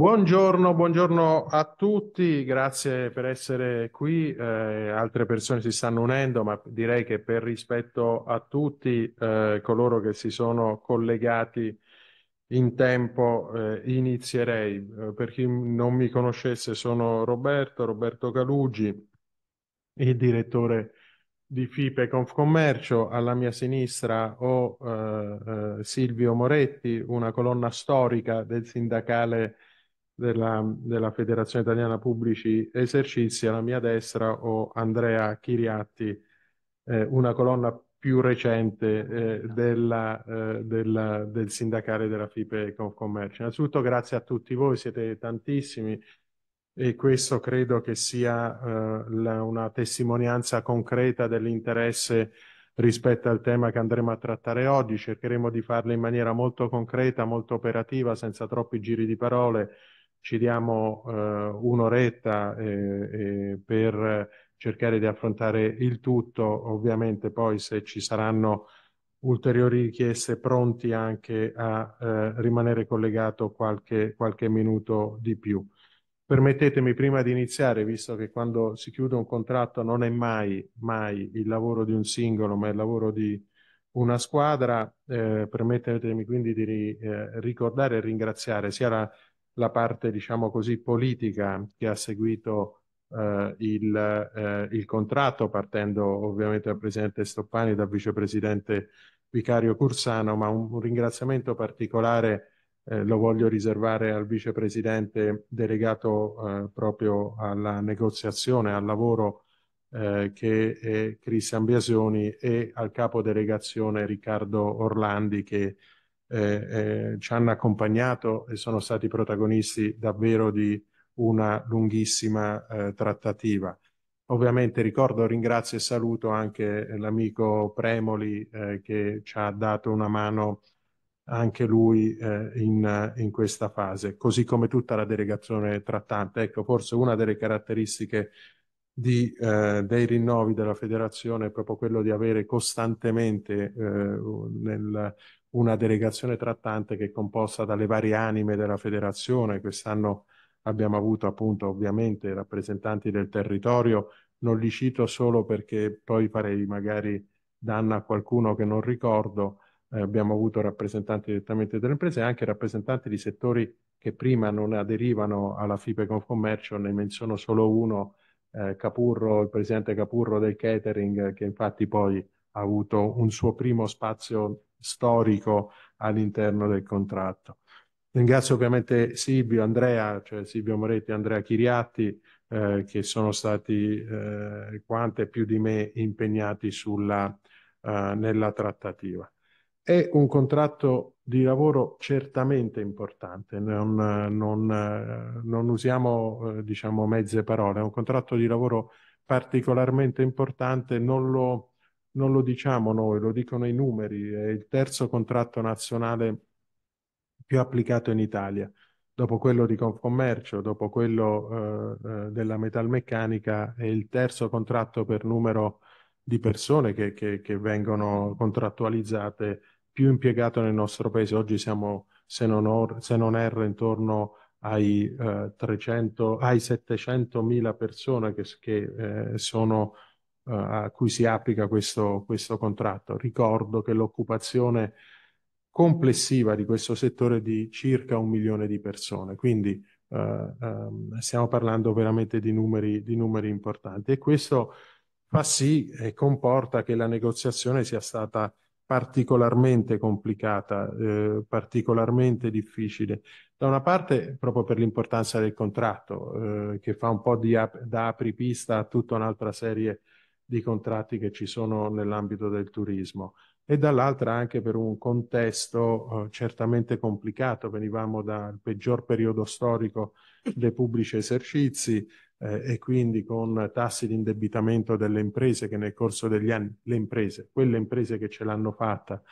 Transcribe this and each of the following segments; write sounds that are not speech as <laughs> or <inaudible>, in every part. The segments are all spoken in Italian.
Buongiorno, buongiorno a tutti, grazie per essere qui. Eh, altre persone si stanno unendo, ma direi che per rispetto a tutti eh, coloro che si sono collegati in tempo eh, inizierei. Eh, per chi non mi conoscesse sono Roberto, Roberto Calugi, il direttore di FIPE Confcommercio, alla mia sinistra ho eh, eh, Silvio Moretti, una colonna storica del sindacale della, della Federazione Italiana Pubblici Esercizi, alla mia destra ho Andrea Chiriatti, eh, una colonna più recente eh, della, eh, della, del sindacale della FIPE Confcommercio. Innanzitutto grazie a tutti voi, siete tantissimi e questo credo che sia eh, la, una testimonianza concreta dell'interesse rispetto al tema che andremo a trattare oggi. Cercheremo di farlo in maniera molto concreta, molto operativa, senza troppi giri di parole ci diamo eh, un'oretta eh, per cercare di affrontare il tutto, ovviamente poi se ci saranno ulteriori richieste pronti anche a eh, rimanere collegato qualche, qualche, minuto di più. Permettetemi prima di iniziare, visto che quando si chiude un contratto non è mai, mai il lavoro di un singolo, ma è il lavoro di una squadra, eh, permettetemi quindi di ri, eh, ricordare e ringraziare sia la la parte, diciamo così, politica che ha seguito eh, il, eh, il, contratto, partendo ovviamente dal Presidente Stoppani e dal Vicepresidente Vicario Cursano, ma un, un ringraziamento particolare eh, lo voglio riservare al Vicepresidente delegato eh, proprio alla negoziazione, al lavoro eh, che è Cristian Biasioni e al capo delegazione Riccardo Orlandi che eh, eh, ci hanno accompagnato e sono stati protagonisti davvero di una lunghissima eh, trattativa. Ovviamente ricordo, ringrazio e saluto anche l'amico Premoli eh, che ci ha dato una mano anche lui eh, in, in questa fase, così come tutta la delegazione trattante. Ecco, forse una delle caratteristiche di, eh, dei rinnovi della federazione è proprio quello di avere costantemente eh, nel, una delegazione trattante che è composta dalle varie anime della federazione. Quest'anno abbiamo avuto appunto ovviamente rappresentanti del territorio, non li cito solo perché poi farei magari danno a qualcuno che non ricordo. Eh, abbiamo avuto rappresentanti direttamente delle imprese e anche rappresentanti di settori che prima non aderivano alla FIPE Confcommercio, ne menziono solo uno, eh, Capurro, il presidente Capurro del catering, che infatti poi ha avuto un suo primo spazio storico all'interno del contratto. Ringrazio ovviamente Silvio, Andrea, cioè Silvio Moretti e Andrea Chiriatti, eh, che sono stati eh, quante più di me impegnati sulla, eh, nella trattativa. È un contratto di lavoro certamente importante, non, non, non usiamo eh, diciamo mezze parole, è un contratto di lavoro particolarmente importante, non lo non lo diciamo noi, lo dicono i numeri, è il terzo contratto nazionale più applicato in Italia, dopo quello di Confcommercio, dopo quello eh, eh della metalmeccanica, è il terzo contratto per numero di persone che, che, che vengono contrattualizzate più impiegato nel nostro paese. Oggi siamo, se non, or, se non erro, intorno ai, eh, 300, ai 700.000 persone che, che eh, sono eh, a cui si applica questo, questo contratto. Ricordo che l'occupazione complessiva di questo settore è di circa un milione di persone, quindi eh, ehm, stiamo parlando veramente di numeri, di numeri importanti e questo fa sì e comporta che la negoziazione sia stata particolarmente complicata, eh, particolarmente difficile. Da una parte proprio per l'importanza del contratto, eh, che fa un po' di ap- da apripista a tutta un'altra serie di di contratti che ci sono nell'ambito del turismo e dall'altra anche per un contesto eh, certamente complicato. Venivamo dal peggior periodo storico dei pubblici esercizi eh, e quindi con tassi di indebitamento delle imprese che nel corso degli anni, le imprese, quelle imprese che ce l'hanno fatta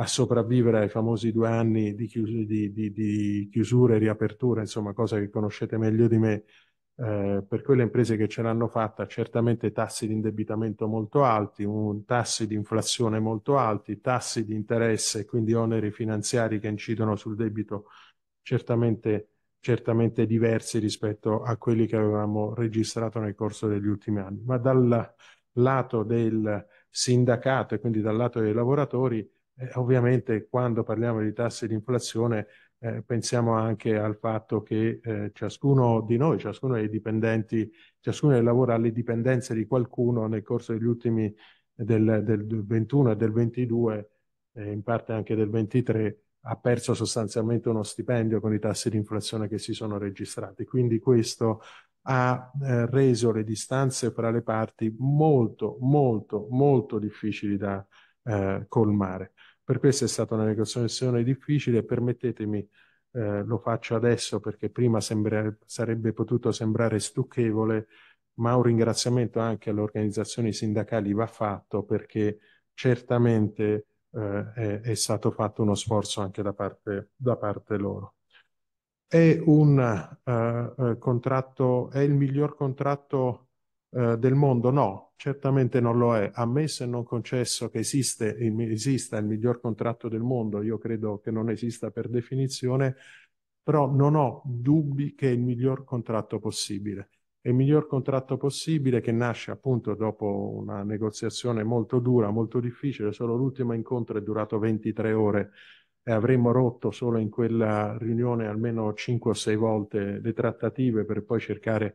a sopravvivere ai famosi due anni di, chius- di, di, di chiusura e riapertura, insomma, cosa che conoscete meglio di me, eh, per quelle imprese che ce l'hanno fatta, certamente tassi di indebitamento molto alti, un, tassi di inflazione molto alti, tassi di interesse, e quindi oneri finanziari che incidono sul debito certamente, certamente diversi rispetto a quelli che avevamo registrato nel corso degli ultimi anni. Ma dal lato del sindacato e quindi dal lato dei lavoratori, eh, ovviamente quando parliamo di tassi di inflazione eh, pensiamo anche al fatto che eh, ciascuno di noi, ciascuno dei dipendenti, ciascuno che lavora alle dipendenze di qualcuno nel corso degli ultimi del, del 21 e del 22, eh, in parte anche del 23, ha perso sostanzialmente uno stipendio con i tassi di inflazione che si sono registrati. Quindi questo ha eh, reso le distanze fra le parti molto, molto, molto difficili da eh, colmare. Per questo è stata una negoziazione difficile permettetemi, eh, lo faccio adesso perché prima sembra, sarebbe potuto sembrare stucchevole, ma un ringraziamento anche alle organizzazioni sindacali va fatto perché certamente eh, è, è, stato fatto uno sforzo anche da parte, da parte loro. È un eh, eh contratto, è il miglior contratto eh, del mondo? No, certamente non lo è. Ammesso e non concesso che esiste, esista il miglior contratto del mondo, io credo che non esista per definizione, però non ho dubbi che è il miglior contratto possibile. È il miglior contratto possibile che nasce appunto dopo una negoziazione molto dura, molto difficile, solo l'ultimo incontro è durato 23 ore e avremmo rotto solo in quella riunione almeno 5 o 6 volte le trattative per poi cercare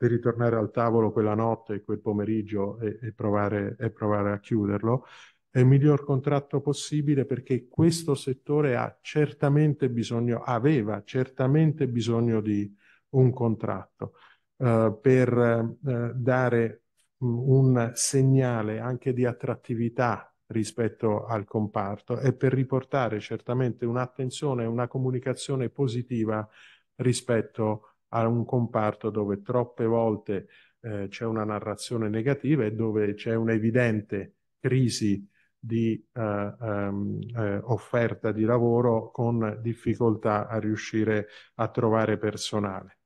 per ritornare al tavolo quella notte, quel pomeriggio e, e, provare, e provare a chiuderlo. È il miglior contratto possibile perché questo settore ha certamente bisogno, aveva certamente bisogno di un contratto eh, per eh, dare un segnale anche di attrattività rispetto al comparto e per riportare certamente un'attenzione e una comunicazione positiva rispetto a a un comparto dove troppe volte eh, c'è una narrazione negativa e dove c'è un'evidente crisi di eh, ehm, eh, offerta di lavoro con difficoltà a riuscire a trovare personale.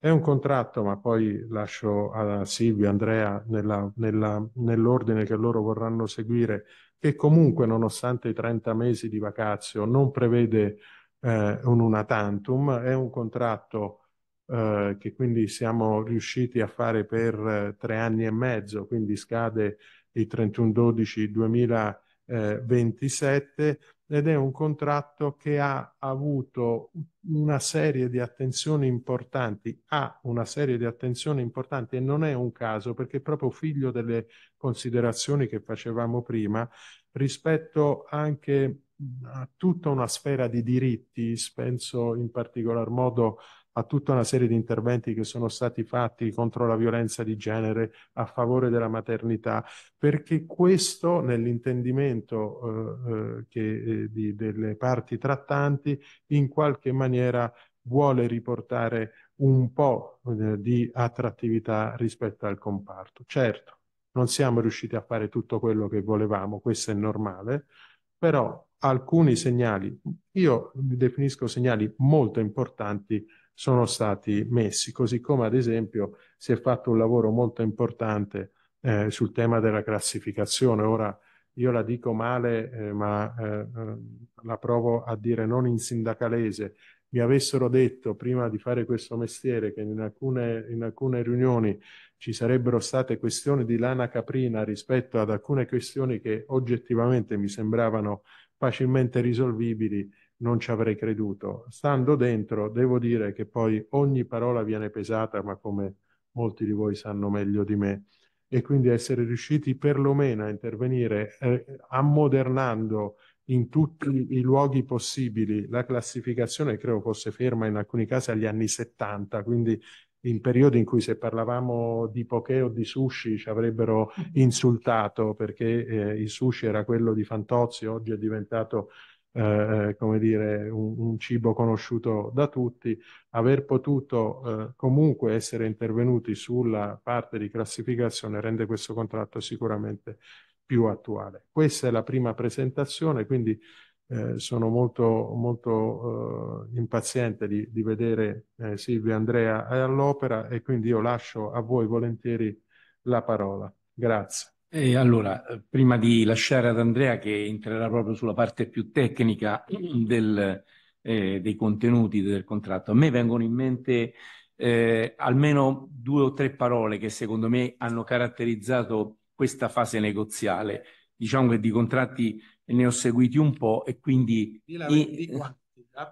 È un contratto, ma poi lascio a Silvia e Andrea, nell'ordine che loro vorranno seguire, che comunque, nonostante i 30 mesi di vacazio, non prevede eh, un una tantum, è un contratto eh, che quindi siamo riusciti a fare per eh, tre anni e mezzo, quindi scade il 31-12-2027 ed è un contratto che ha avuto una serie di attenzioni importanti, ha una serie di attenzioni importanti e non è un caso perché è proprio figlio delle considerazioni che facevamo prima rispetto anche a tutta una sfera di diritti, penso in particolar modo a tutta una serie di interventi che sono stati fatti contro la violenza di genere, a favore della maternità, perché questo nell'intendimento eh, eh che, eh, di, delle parti trattanti in qualche maniera vuole riportare un po' eh, di attrattività rispetto al comparto. Certo, non siamo riusciti a fare tutto quello che volevamo, questo è normale, però alcuni segnali, io li definisco segnali molto importanti sono stati messi, così come ad esempio si è fatto un lavoro molto importante eh, sul tema della classificazione. Ora io la dico male, eh, ma eh, la provo a dire non in sindacalese. Mi avessero detto prima di fare questo mestiere che in alcune, in alcune riunioni ci sarebbero state questioni di lana caprina rispetto ad alcune questioni che oggettivamente mi sembravano facilmente risolvibili, non ci avrei creduto. Stando dentro, devo dire che poi ogni parola viene pesata, ma come molti di voi sanno meglio di me, e quindi essere riusciti perlomeno a intervenire eh, ammodernando in tutti i luoghi possibili la classificazione, credo fosse ferma in alcuni casi agli anni 70, quindi in periodi in cui se parlavamo di poke o di sushi ci avrebbero mm. insultato perché eh, il sushi era quello di Fantozzi, oggi è diventato eh, eh, come dire, un, un, cibo conosciuto da tutti, aver potuto eh, comunque essere intervenuti sulla parte di classificazione rende questo contratto sicuramente più attuale. Questa è la prima presentazione, quindi eh, sono molto, molto eh, impaziente di, di vedere eh, Silvia Andrea eh, all'opera e quindi io lascio a voi volentieri la parola. Grazie. E allora, prima di lasciare ad Andrea che entrerà proprio sulla parte più tecnica del, eh, dei contenuti del contratto, a me vengono in mente eh, almeno due o tre parole che secondo me hanno caratterizzato questa fase negoziale. Diciamo che di contratti ne ho seguiti un po' e quindi di di i,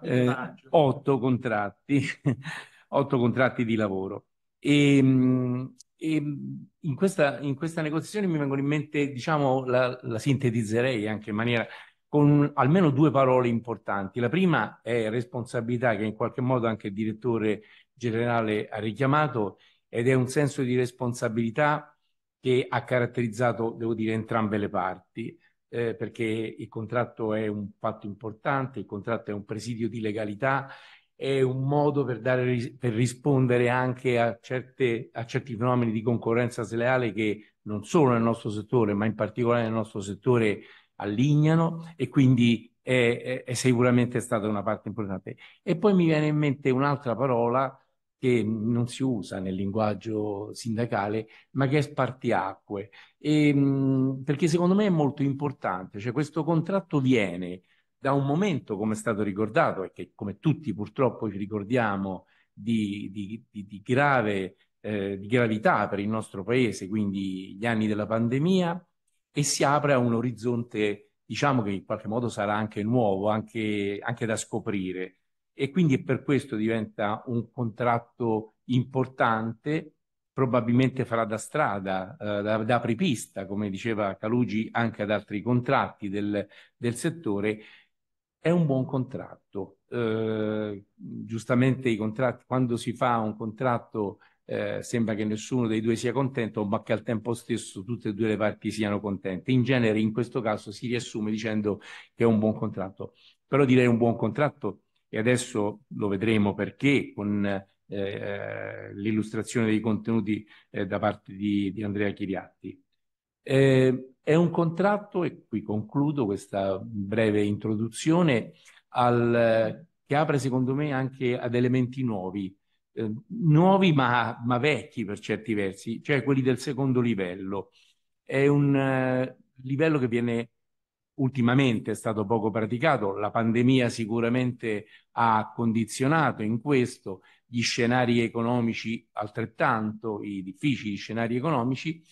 eh, otto contratti, <laughs> otto contratti di lavoro. E, ehm, e ehm, in questa, in questa negoziazione mi vengono in mente, diciamo, la, la sintetizzerei anche in maniera con almeno due parole importanti. La prima è responsabilità, che in qualche modo anche il direttore generale ha richiamato, ed è un senso di responsabilità che ha caratterizzato, devo dire, entrambe le parti, eh, perché il contratto è un fatto importante, il contratto è un presidio di legalità è un modo per, dare, per rispondere anche a, certe, a, certi fenomeni di concorrenza sleale che non solo nel nostro settore, ma in particolare nel nostro settore allignano e quindi è, è, è sicuramente stata una parte importante. E poi mi viene in mente un'altra parola che non si usa nel linguaggio sindacale, ma che è spartiacque, e, ehm, perché secondo me è molto importante, cioè questo contratto viene da un momento, come è stato ricordato, e che come tutti purtroppo ci ricordiamo, di, di, di, grave, eh, di gravità per il nostro paese, quindi gli anni della pandemia, e si apre a un orizzonte, diciamo che in qualche modo sarà anche nuovo, anche, anche da scoprire. E quindi per questo diventa un contratto importante, probabilmente farà da strada, eh, da, da apripista, come diceva Calugi, anche ad altri contratti del, del settore, è un buon contratto. Eh, giustamente i contratti, quando si fa un contratto eh, sembra che nessuno dei due sia contento, ma che al tempo stesso tutte e due le parti siano contente. In genere in questo caso si riassume dicendo che è un buon contratto. Però direi un buon contratto e adesso lo vedremo perché con eh, l'illustrazione dei contenuti eh, da parte di, di Andrea Chiriatti. Eh, è un contratto, e qui concludo questa breve introduzione, al, che apre secondo me anche ad elementi nuovi, eh, nuovi ma, ma, vecchi per certi versi, cioè quelli del secondo livello. È un eh, livello che viene ultimamente è stato poco praticato, la pandemia sicuramente ha condizionato in questo gli scenari economici altrettanto, i difficili scenari economici,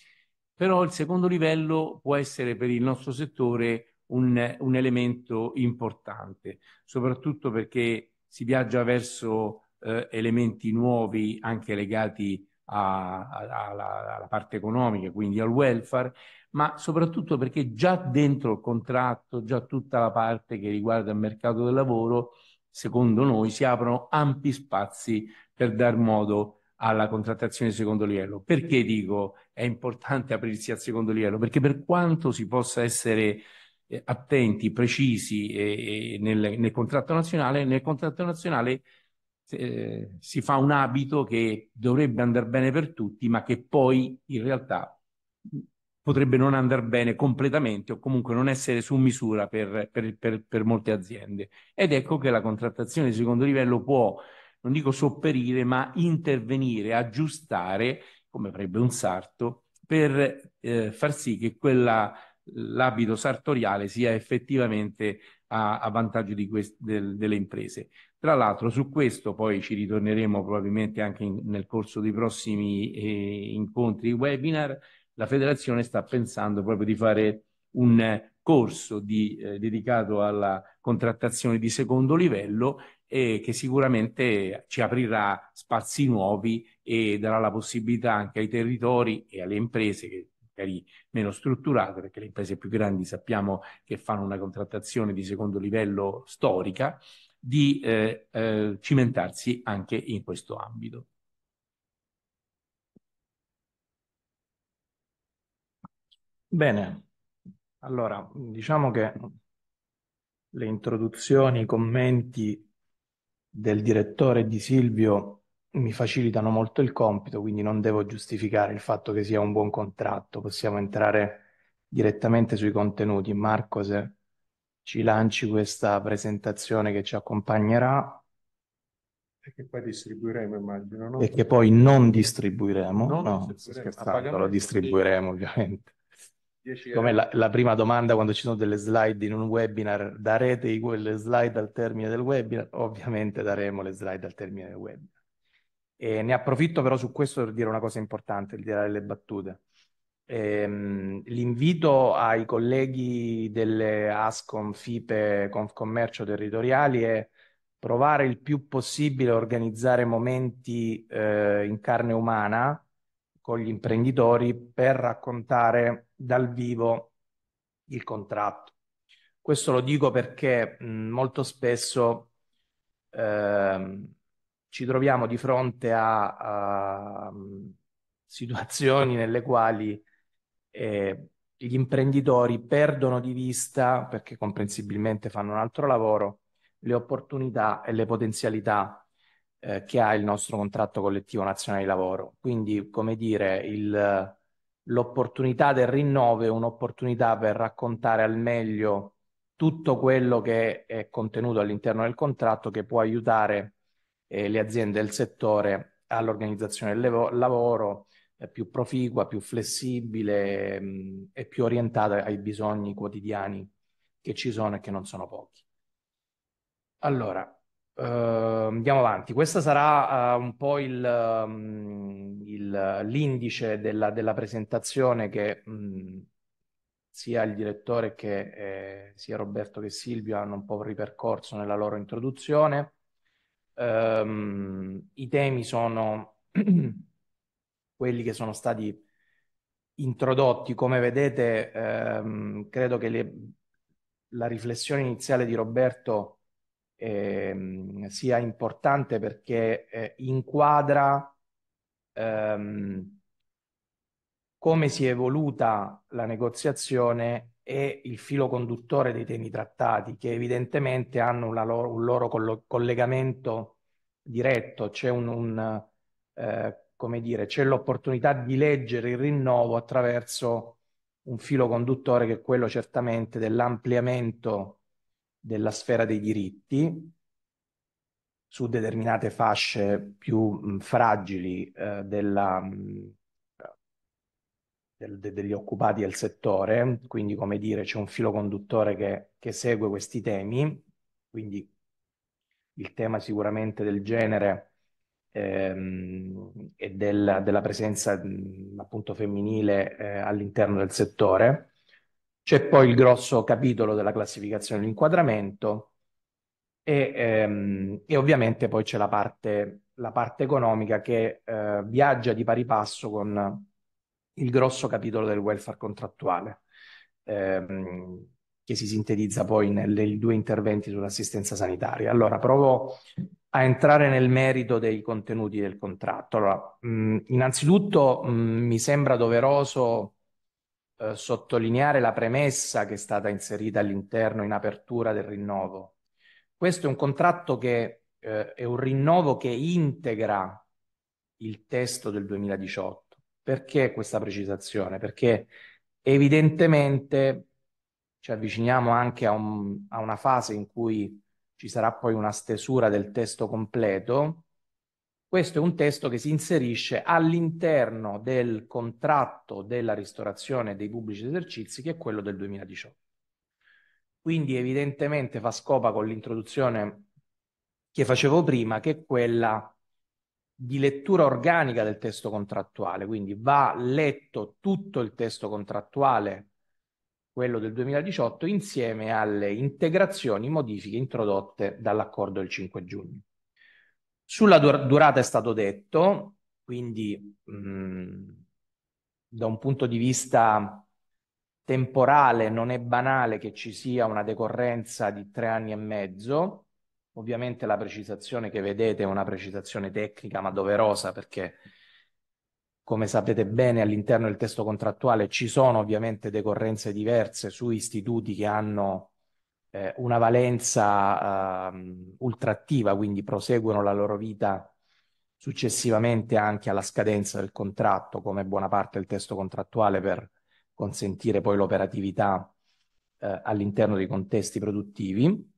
però il secondo livello può essere per il nostro settore un, un elemento importante, soprattutto perché si viaggia verso eh, elementi nuovi anche legati alla parte economica, quindi al welfare, ma soprattutto perché già dentro il contratto, già tutta la parte che riguarda il mercato del lavoro, secondo noi si aprono ampi spazi per dar modo alla contrattazione di secondo livello. Perché dico è importante aprirsi al secondo livello, perché per quanto si possa essere eh, attenti, precisi eh, eh, nel, nel, contratto nazionale, nel contratto nazionale eh, si fa un abito che dovrebbe andare bene per tutti, ma che poi in realtà potrebbe non andare bene completamente o comunque non essere su misura per, per, per, per molte aziende. Ed ecco che la contrattazione di secondo livello può, non dico sopperire, ma intervenire, aggiustare come farebbe un sarto, per eh, far sì che quella, l'abito sartoriale sia effettivamente a, a vantaggio quest- del, delle imprese. Tra l'altro su questo poi ci ritorneremo probabilmente anche in, nel corso dei prossimi eh, incontri webinar. La federazione sta pensando proprio di fare un corso di, eh, dedicato alla contrattazione di secondo livello e che sicuramente ci aprirà spazi nuovi e darà la possibilità anche ai territori e alle imprese che magari meno strutturate, perché le imprese più grandi sappiamo che fanno una contrattazione di secondo livello storica, di eh, eh, cimentarsi anche in questo ambito. Bene, allora diciamo che le introduzioni, i commenti del direttore di Silvio mi facilitano molto il compito, quindi non devo giustificare il fatto che sia un buon contratto, possiamo entrare direttamente sui contenuti. Marco, se ci lanci questa presentazione che ci accompagnerà. E che poi distribuiremo, immagino. No? E che poi non distribuiremo, non no, distribuiremo. lo distribuiremo ovviamente. Come la, la, prima domanda quando ci sono delle slide in un webinar, darete quelle slide al termine del webinar? Ovviamente daremo le slide al termine del webinar. E ne approfitto però su questo per dire una cosa importante, il tirare le battute. Ehm, l'invito ai colleghi delle ASCOM, FIPE, Confcommercio territoriali è provare il più possibile a organizzare momenti eh, in carne umana, con gli imprenditori per raccontare dal vivo il contratto. Questo lo dico perché mh, molto spesso eh, ci troviamo di fronte a, a situazioni nelle quali eh, gli imprenditori perdono di vista, perché comprensibilmente fanno un altro lavoro, le opportunità e le potenzialità eh, che ha il nostro contratto collettivo nazionale di lavoro. Quindi, come dire, il, l'opportunità del rinnovo è un'opportunità per raccontare al meglio tutto quello che è contenuto all'interno del contratto che può aiutare eh, le aziende del settore all'organizzazione del levo- lavoro eh, più proficua, più flessibile mh, mm, e più orientata ai bisogni quotidiani che ci sono e che non sono pochi. Allora, Ehm, andiamo avanti, questo sarà uh, un po' il, um, il, l'indice della, della, presentazione che mh, sia il direttore che eh, sia Roberto che Silvio hanno un po' ripercorso nella loro introduzione. Um, I temi sono <clears throat> quelli che sono stati introdotti, come vedete, ehm, credo che le, la riflessione iniziale di Roberto eh, sia importante perché eh, inquadra ehm, come si è evoluta la negoziazione e il filo conduttore dei temi trattati, che evidentemente hanno loro, un loro collo- collegamento diretto, c'è un, un eh, come dire, c'è l'opportunità di leggere il rinnovo attraverso un filo conduttore che è quello certamente dell'ampliamento della sfera dei diritti su determinate fasce più mh, fragili eh, della, mh, del, de, degli occupati del settore, quindi come dire c'è un filo conduttore che, che segue questi temi, quindi il tema sicuramente del genere ehm, e della, della presenza mh, appunto femminile eh, all'interno del settore c'è poi il grosso capitolo della classificazione l'inquadramento e, ehm, e ovviamente poi c'è la parte, la parte economica che eh, viaggia di pari passo con il grosso capitolo del welfare contrattuale, ehm, che si sintetizza poi nei due interventi sull'assistenza sanitaria. Allora, provo a entrare nel merito dei contenuti del contratto. Allora, mh, innanzitutto mh, mi sembra doveroso eh, sottolineare la premessa che è stata inserita all'interno in apertura del rinnovo. Questo è un contratto che eh, è un rinnovo che integra il testo del 2018. Perché questa precisazione? Perché evidentemente ci avviciniamo anche a, un, a una fase in cui ci sarà poi una stesura del testo completo questo è un testo che si inserisce all'interno del contratto della ristorazione dei pubblici esercizi, che è quello del 2018. Quindi evidentemente fa scopa con l'introduzione che facevo prima, che è quella di lettura organica del testo contrattuale, quindi va letto tutto il testo contrattuale, quello del 2018, insieme alle integrazioni, modifiche introdotte dall'accordo del 5 giugno. Sulla durata è stato detto, quindi mh, mm, da un punto di vista temporale non è banale che ci sia una decorrenza di tre anni e mezzo. Ovviamente la precisazione che vedete è una precisazione tecnica ma doverosa perché come sapete bene all'interno del testo contrattuale ci sono ovviamente decorrenze diverse su istituti che hanno eh, una valenza eh, ultrattiva, quindi proseguono la loro vita successivamente anche alla scadenza del contratto, come buona parte del testo contrattuale per consentire poi l'operatività eh, all'interno dei contesti produttivi.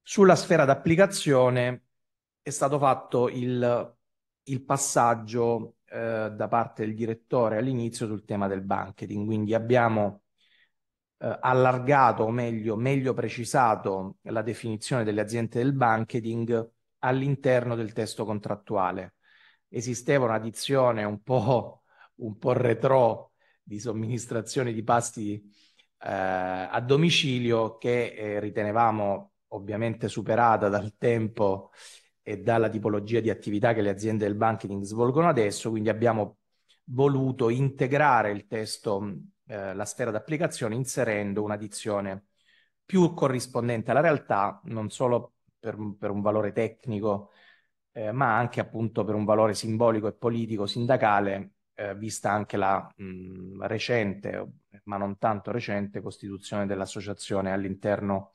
Sulla sfera d'applicazione è stato fatto il, il passaggio eh, da parte del direttore all'inizio sul tema del banketing, quindi abbiamo eh, allargato o meglio, meglio precisato la definizione delle aziende del banking all'interno del testo contrattuale. Esisteva una dizione un po', un po retro di somministrazione di pasti eh, a domicilio che eh, ritenevamo ovviamente superata dal tempo e dalla tipologia di attività che le aziende del banking svolgono adesso, quindi abbiamo voluto integrare il testo eh, la sfera d'applicazione inserendo un'addizione più corrispondente alla realtà, non solo per, per un valore tecnico, eh, ma anche appunto per un valore simbolico e politico sindacale, eh, vista anche la mh, mm, recente, ma non tanto recente, costituzione dell'associazione all'interno,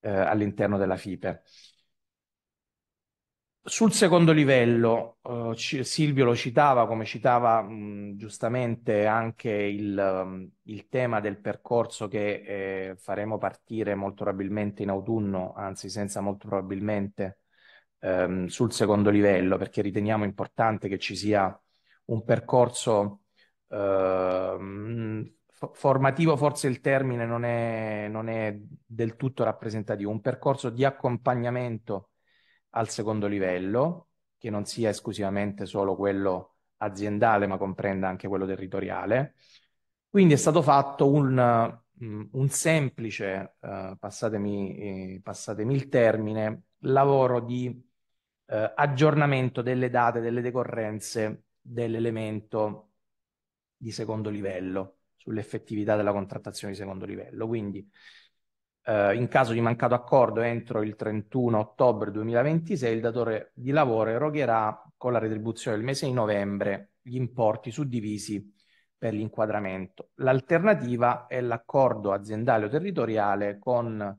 eh, all'interno della FIPE. Sul secondo livello, eh, Silvio lo citava, come citava mh, giustamente anche il, il, tema del percorso che eh, faremo partire molto probabilmente in autunno, anzi senza molto probabilmente, ehm, sul secondo livello, perché riteniamo importante che ci sia un percorso eh, formativo, forse il termine non è, non è del tutto rappresentativo, un percorso di accompagnamento al secondo livello, che non sia esclusivamente solo quello aziendale, ma comprenda anche quello territoriale. Quindi è stato fatto un, mm, un semplice, eh, passatemi, eh, passatemi, il termine, lavoro di eh, aggiornamento delle date, delle decorrenze dell'elemento di secondo livello, sull'effettività della contrattazione di secondo livello. Quindi eh, in caso di mancato accordo entro il 31 ottobre 2026, il datore di lavoro erogherà con la retribuzione del mese di novembre gli importi suddivisi per l'inquadramento. L'alternativa è l'accordo aziendale o territoriale con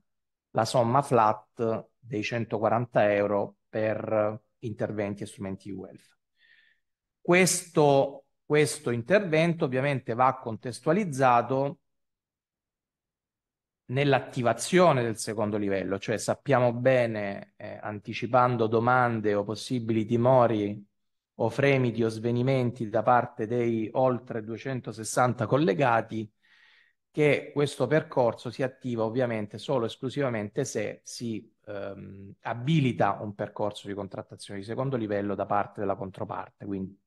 la somma flat dei 140 euro per interventi e strumenti di welfare. Questo, questo intervento ovviamente va contestualizzato nell'attivazione del secondo livello, cioè sappiamo bene, eh, anticipando domande o possibili timori o fremiti o svenimenti da parte dei oltre 260 collegati, che questo percorso si attiva ovviamente solo e esclusivamente se si ehm, abilita un percorso di contrattazione di secondo livello da parte della controparte, quindi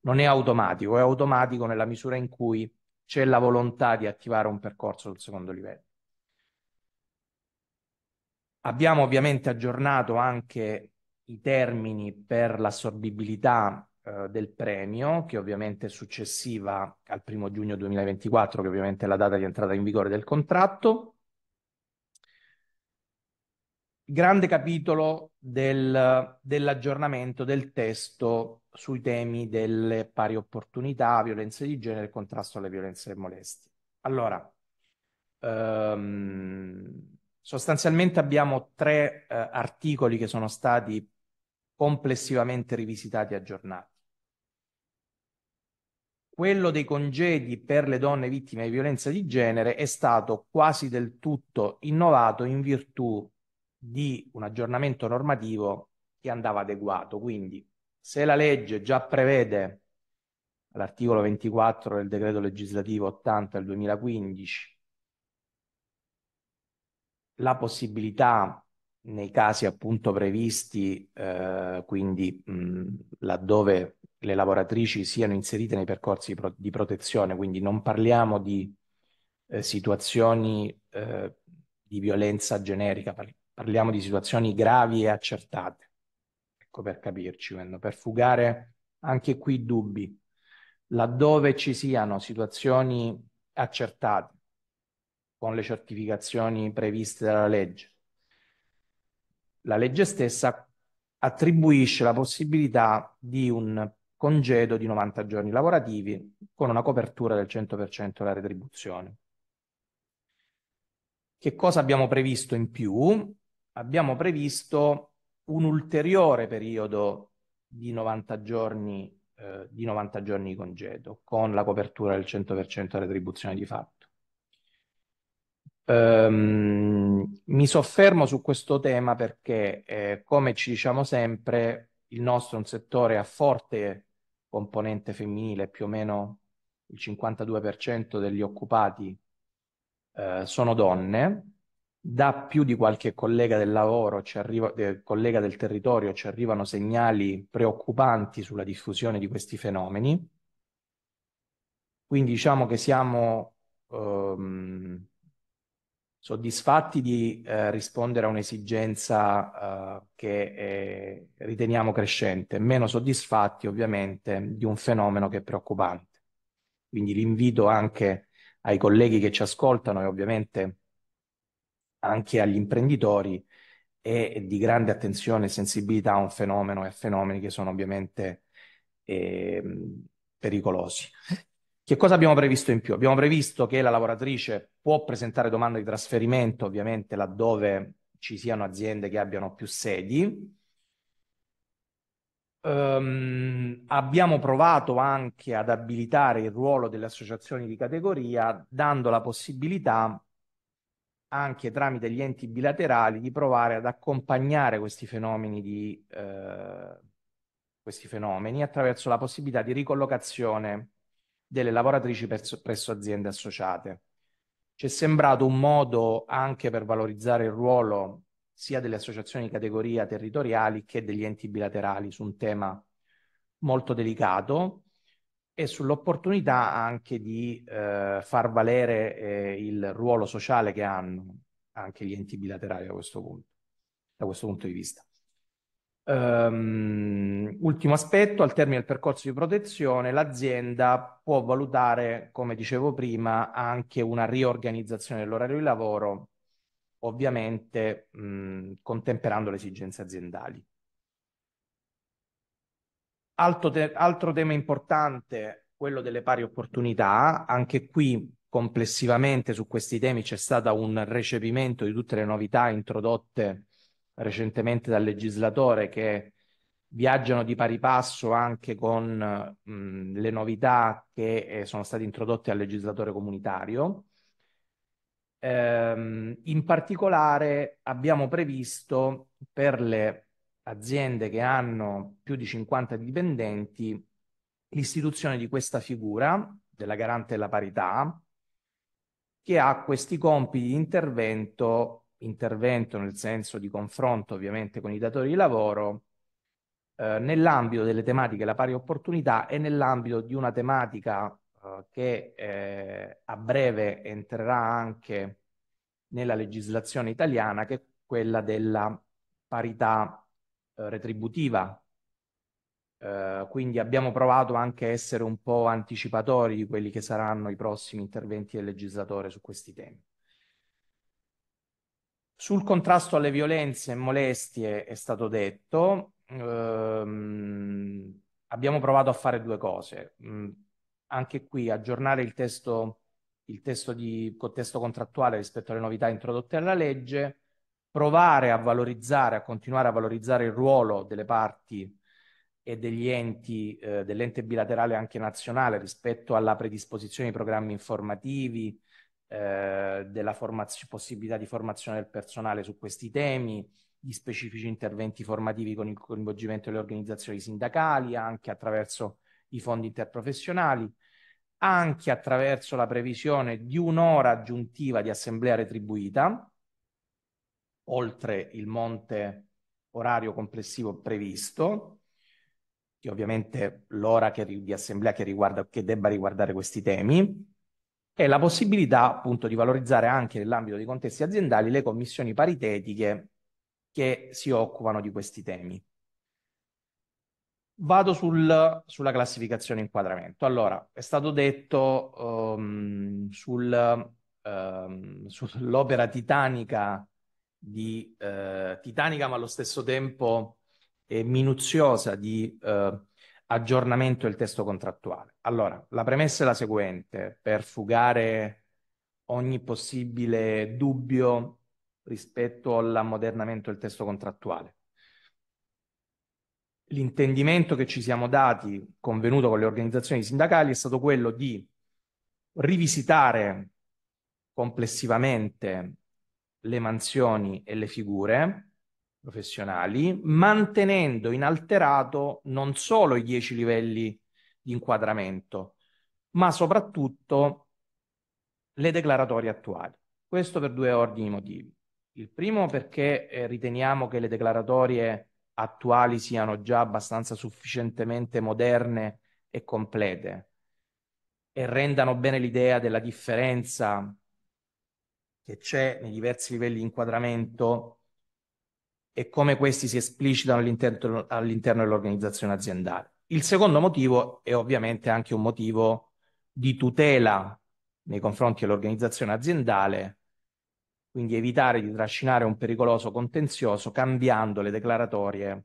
non è automatico, è automatico nella misura in cui c'è la volontà di attivare un percorso sul secondo livello. Abbiamo ovviamente aggiornato anche i termini per l'assorbibilità eh, del premio, che ovviamente è successiva al 1 giugno 2024, che ovviamente è la data di entrata in vigore del contratto. Grande capitolo del, dell'aggiornamento del testo sui temi delle pari opportunità, violenze di genere e contrasto alle violenze e molestie. Allora, um, Sostanzialmente abbiamo tre eh, articoli che sono stati complessivamente rivisitati e aggiornati. Quello dei congedi per le donne vittime di violenza di genere è stato quasi del tutto innovato in virtù di un aggiornamento normativo che andava adeguato. Quindi se la legge già prevede l'articolo 24 del decreto legislativo 80 del 2015 la possibilità nei casi appunto previsti, eh, quindi mh, laddove le lavoratrici siano inserite nei percorsi di, pro di protezione, quindi non parliamo di eh, situazioni eh, di violenza generica, par parliamo di situazioni gravi e accertate, ecco per capirci, per fugare anche qui dubbi, laddove ci siano situazioni accertate con le certificazioni previste dalla legge. La legge stessa attribuisce la possibilità di un congedo di 90 giorni lavorativi con una copertura del 100% della retribuzione. Che cosa abbiamo previsto in più? Abbiamo previsto un ulteriore periodo di 90 giorni, eh, di 90 giorni di congedo con la copertura del 100% della retribuzione di fatto. Um, mi soffermo su questo tema perché, eh, come ci diciamo sempre, il nostro è un settore a forte componente femminile, più o meno il 52% degli occupati eh, sono donne. Da più di qualche collega del lavoro, arriva, del collega del territorio, ci arrivano segnali preoccupanti sulla diffusione di questi fenomeni. Quindi diciamo che siamo um, soddisfatti di eh, rispondere a un'esigenza eh, che eh, riteniamo crescente, meno soddisfatti ovviamente di un fenomeno che è preoccupante. Quindi l'invito anche ai colleghi che ci ascoltano e ovviamente anche agli imprenditori è di grande attenzione e sensibilità a un fenomeno e a fenomeni che sono ovviamente ehm, pericolosi. Che cosa abbiamo previsto in più? Abbiamo previsto che la lavoratrice può presentare domanda di trasferimento, ovviamente laddove ci siano aziende che abbiano più sedi. Um, abbiamo provato anche ad abilitare il ruolo delle associazioni di categoria, dando la possibilità anche tramite gli enti bilaterali di provare ad accompagnare questi fenomeni, di, eh, questi fenomeni attraverso la possibilità di ricollocazione delle lavoratrici presso, presso aziende associate. Ci è sembrato un modo anche per valorizzare il ruolo sia delle associazioni di categoria territoriali che degli enti bilaterali su un tema molto delicato e sull'opportunità anche di eh, far valere eh, il ruolo sociale che hanno anche gli enti bilaterali da questo punto, da questo punto di vista. Um, ultimo aspetto, al termine del percorso di protezione, l'azienda può valutare, come dicevo prima, anche una riorganizzazione dell'orario di lavoro, ovviamente mh, contemperando le esigenze aziendali. Te altro tema importante, quello delle pari opportunità, anche qui complessivamente su questi temi c'è stato un recepimento di tutte le novità introdotte recentemente dal legislatore che viaggiano di pari passo anche con mh, le novità che eh, sono state introdotte al legislatore comunitario. Ehm, in particolare abbiamo previsto per le aziende che hanno più di 50 dipendenti l'istituzione di questa figura della garante della parità che ha questi compiti di intervento intervento nel senso di confronto ovviamente con i datori di lavoro eh, nell'ambito delle tematiche la pari opportunità e nell'ambito di una tematica eh, che eh, a breve entrerà anche nella legislazione italiana che è quella della parità eh, retributiva. Uh, quindi abbiamo provato anche a essere un po' anticipatori di quelli che saranno i prossimi interventi del legislatore su questi temi. Sul contrasto alle violenze e molestie è stato detto, ehm, abbiamo provato a fare due cose. Mm, anche qui aggiornare il testo, il testo di contesto contrattuale rispetto alle novità introdotte alla legge, provare a valorizzare, a continuare a valorizzare il ruolo delle parti e degli enti, eh, dell'ente bilaterale anche nazionale rispetto alla predisposizione di programmi informativi, eh, della formaz- possibilità di formazione del personale su questi temi, di specifici interventi formativi con il coinvolgimento delle organizzazioni sindacali, anche attraverso i fondi interprofessionali, anche attraverso la previsione di un'ora aggiuntiva di assemblea retribuita, oltre il monte orario complessivo previsto, che ovviamente l'ora che, di assemblea che, riguarda, che debba riguardare questi temi, e la possibilità appunto di valorizzare anche nell'ambito dei contesti aziendali le commissioni paritetiche che si occupano di questi temi. Vado sul, sulla classificazione inquadramento. Allora, è stato detto um, sul, um, sull'opera titanica di uh, titanica, ma allo stesso tempo minuziosa di uh, aggiornamento del testo contrattuale. Allora, la premessa è la seguente, per fugare ogni possibile dubbio rispetto all'ammodernamento del testo contrattuale. L'intendimento che ci siamo dati, convenuto con le organizzazioni sindacali, è stato quello di rivisitare complessivamente le mansioni e le figure professionali, mantenendo inalterato non solo i dieci livelli di inquadramento, ma soprattutto le declaratorie attuali. Questo per due ordini di motivi. Il primo perché eh, riteniamo che le declaratorie attuali siano già abbastanza sufficientemente moderne e complete e rendano bene l'idea della differenza che c'è nei diversi livelli di inquadramento e come questi si esplicitano all'interno, all'interno dell'organizzazione aziendale. Il secondo motivo è ovviamente anche un motivo di tutela nei confronti dell'organizzazione aziendale, quindi evitare di trascinare un pericoloso contenzioso cambiando le declaratorie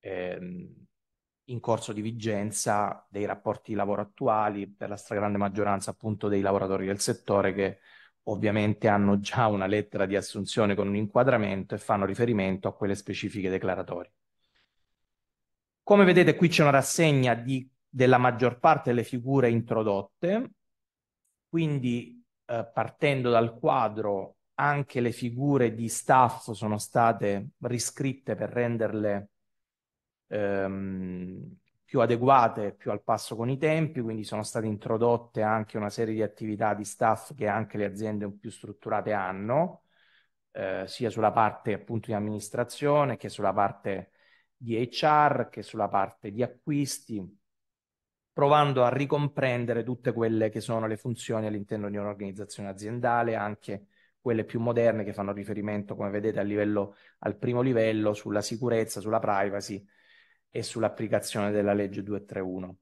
eh, in corso di vigenza dei rapporti di lavoro attuali per la stragrande maggioranza appunto dei lavoratori del settore che ovviamente hanno già una lettera di assunzione con un inquadramento e fanno riferimento a quelle specifiche declaratorie. Come vedete qui c'è una rassegna di, della maggior parte delle figure introdotte, quindi eh, partendo dal quadro anche le figure di staff sono state riscritte per renderle ehm, più adeguate, più al passo con i tempi, quindi sono state introdotte anche una serie di attività di staff che anche le aziende più strutturate hanno, eh, sia sulla parte appunto di amministrazione che sulla parte di HR, che sulla parte di acquisti, provando a ricomprendere tutte quelle che sono le funzioni all'interno di un'organizzazione aziendale, anche quelle più moderne che fanno riferimento, come vedete, al, livello, al primo livello sulla sicurezza, sulla privacy, e sull'applicazione della legge 231.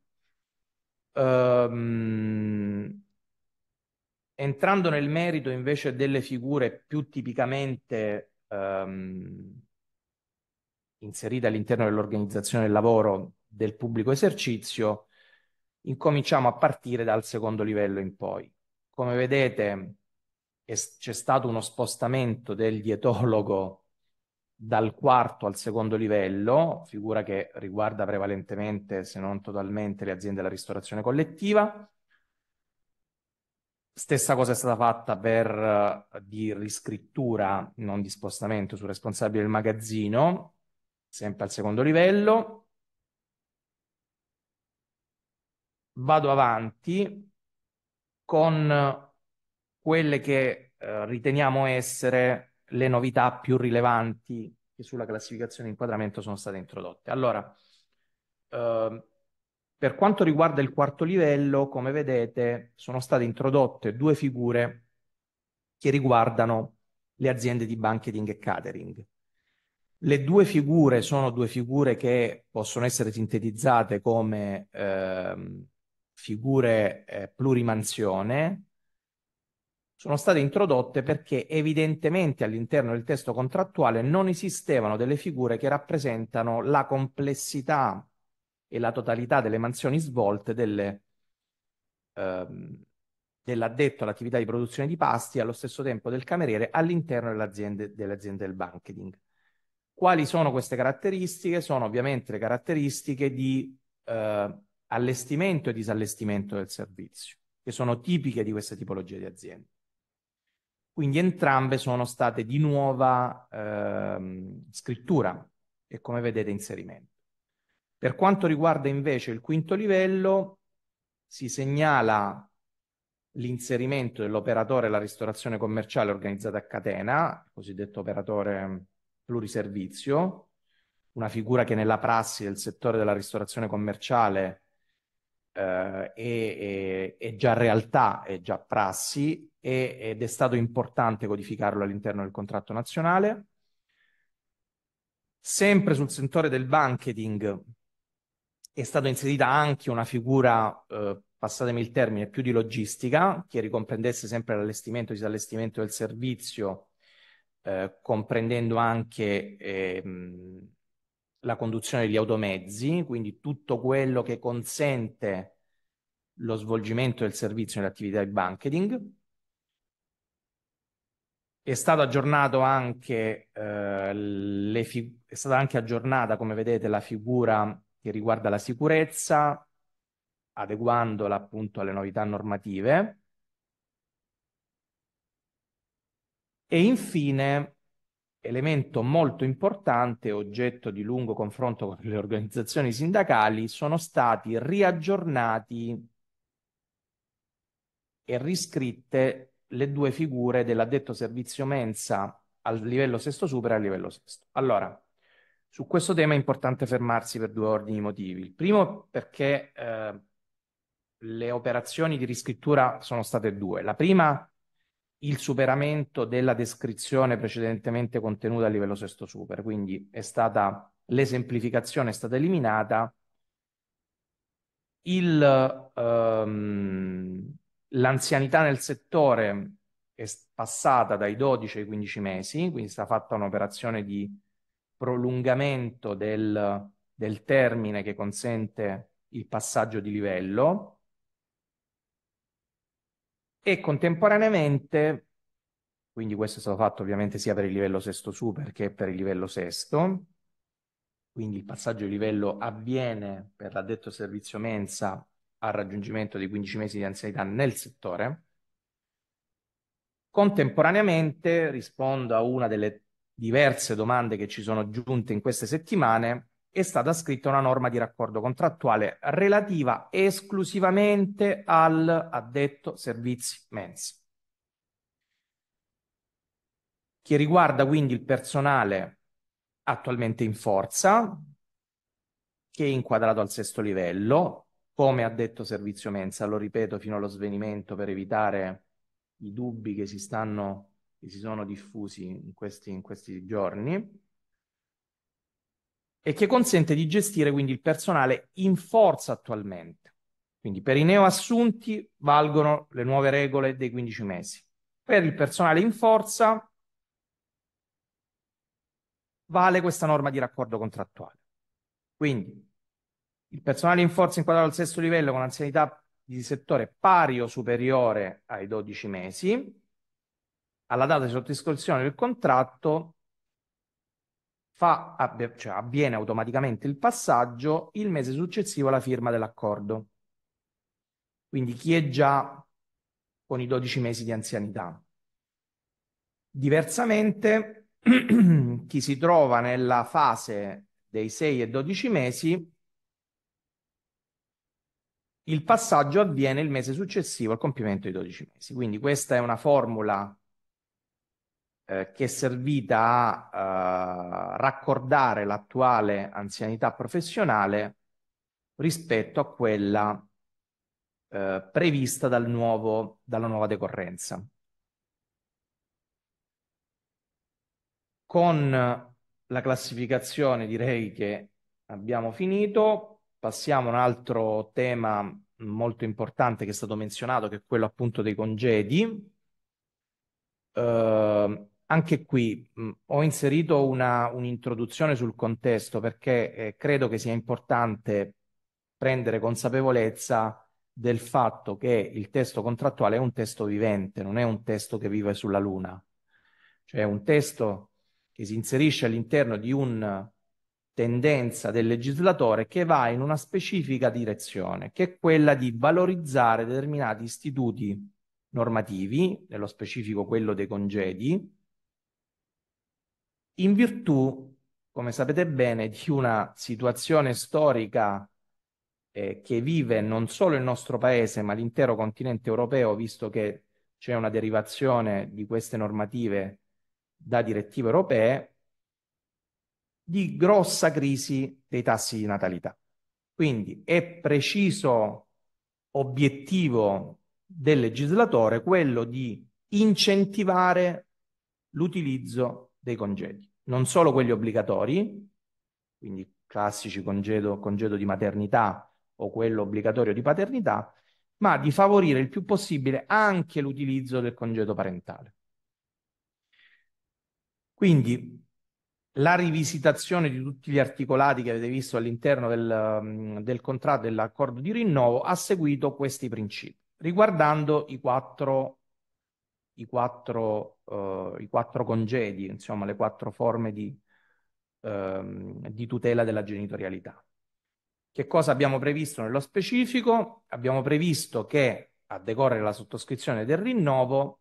Um, ehm, entrando nel merito invece delle figure più tipicamente um, inserite all'interno dell'organizzazione del lavoro del pubblico esercizio, incominciamo a partire dal secondo livello in poi. Come vedete, c'è stato uno spostamento del dietologo dal quarto al secondo livello, figura che riguarda prevalentemente, se non totalmente, le aziende della ristorazione collettiva. Stessa cosa è stata fatta per eh, di riscrittura, non di spostamento, sul responsabile del magazzino, sempre al secondo livello. Vado avanti con quelle che uh, riteniamo essere le novità più rilevanti che sulla classificazione di inquadramento sono state introdotte. Allora, eh, per quanto riguarda il quarto livello, come vedete, sono state introdotte due figure che riguardano le aziende di banketing e catering. Le due figure sono due figure che possono essere sintetizzate come eh, figure eh, plurimansione, sono state introdotte perché evidentemente all'interno del testo contrattuale non esistevano delle figure che rappresentano la complessità e la totalità delle mansioni svolte delle, ehm, dell'addetto all'attività di produzione di pasti e allo stesso tempo del cameriere all'interno dell'azienda, dell'azienda del banking. Quali sono queste caratteristiche? Sono ovviamente le caratteristiche di eh, allestimento e disallestimento del servizio, che sono tipiche di questa tipologia di aziende. Quindi entrambe sono state di nuova ehm, scrittura e come vedete inserimento. Per quanto riguarda invece il quinto livello, si segnala l'inserimento dell'operatore alla ristorazione commerciale organizzata a catena, il cosiddetto operatore pluriservizio, una figura che nella prassi del settore della ristorazione commerciale eh, è, è, già realtà, è già prassi è, ed è stato importante codificarlo all'interno del contratto nazionale. Sempre sul settore del banking è stata inserita anche una figura, eh, passatemi il termine, più di logistica, che ricomprendesse sempre l'allestimento e disallestimento del servizio, eh, comprendendo anche ehm, la conduzione degli automezzi, quindi tutto quello che consente lo svolgimento del servizio nell'attività di banking. È stato aggiornato anche, eh, fi- è stata anche aggiornata, come vedete, la figura che riguarda la sicurezza, adeguandola appunto alle novità normative. E infine, elemento molto importante, oggetto di lungo confronto con le organizzazioni sindacali, sono stati riaggiornati e riscritte le due figure dell'addetto servizio mensa al livello sesto supera e al livello sesto. Allora, su questo tema è importante fermarsi per due ordini di motivi. Il primo perché eh, le operazioni di riscrittura sono state due. La prima, il superamento della descrizione precedentemente contenuta a livello sesto super, quindi è stata l'esemplificazione è stata eliminata. Il, ehm, L'anzianità nel settore è passata dai 12 ai 15 mesi, quindi è stata fatta un'operazione di prolungamento del, del termine che consente il passaggio di livello e contemporaneamente, quindi questo è stato fatto ovviamente sia per il livello sesto super che per il livello sesto, quindi il passaggio di livello avviene per l'addetto servizio mensa al raggiungimento dei 15 mesi di anzianità nel settore. Contemporaneamente rispondo a una delle diverse domande che ci sono giunte in queste settimane, è stata scritta una norma di raccordo contrattuale relativa esclusivamente al addetto servizi mensi, che riguarda quindi il personale attualmente in forza, che è inquadrato al sesto livello, come ha detto Servizio Mensa, lo ripeto fino allo svenimento per evitare i dubbi che si, stanno, che si sono diffusi in questi, in questi giorni, e che consente di gestire quindi il personale in forza attualmente. Quindi per i neoassunti valgono le nuove regole dei 15 mesi. Per il personale in forza vale questa norma di raccordo contrattuale. Quindi il personale in forza inquadrato al sesto livello con anzianità di settore pari o superiore ai 12 mesi, alla data di sottoscrizione del contratto, fa, abbia, cioè avviene automaticamente il passaggio il mese successivo alla firma dell'accordo. Quindi chi è già con i 12 mesi di anzianità. Diversamente, <clears throat> chi si trova nella fase dei 6 e 12 mesi il passaggio avviene il mese successivo al compimento di 12 mesi. Quindi questa è una formula eh, che è servita a eh, raccordare l'attuale anzianità professionale rispetto a quella eh, prevista dal nuovo, dalla nuova decorrenza. Con la classificazione direi che abbiamo finito. Passiamo a un altro tema molto importante che è stato menzionato, che è quello appunto dei congedi. Eh, anche qui mh, ho inserito una, un'introduzione sul contesto perché eh, credo che sia importante prendere consapevolezza del fatto che il testo contrattuale è un testo vivente, non è un testo che vive sulla Luna, cioè è un testo che si inserisce all'interno di un tendenza del legislatore che va in una specifica direzione, che è quella di valorizzare determinati istituti normativi, nello specifico quello dei congedi, in virtù, come sapete bene, di una situazione storica eh, che vive non solo il nostro paese, ma l'intero continente europeo, visto che c'è una derivazione di queste normative da direttive europee, di grossa crisi dei tassi di natalità. Quindi è preciso obiettivo del legislatore quello di incentivare l'utilizzo dei congedi, non solo quelli obbligatori, quindi classici congedo, congedo di maternità o quello obbligatorio di paternità, ma di favorire il più possibile anche l'utilizzo del congedo parentale. Quindi la rivisitazione di tutti gli articolati che avete visto all'interno del, mm, del contratto dell'accordo di rinnovo ha seguito questi principi, riguardando i quattro, i quattro, uh, i quattro congedi, insomma le quattro forme di, uh, di tutela della genitorialità. Che cosa abbiamo previsto nello specifico? Abbiamo previsto che a decorrere la sottoscrizione del rinnovo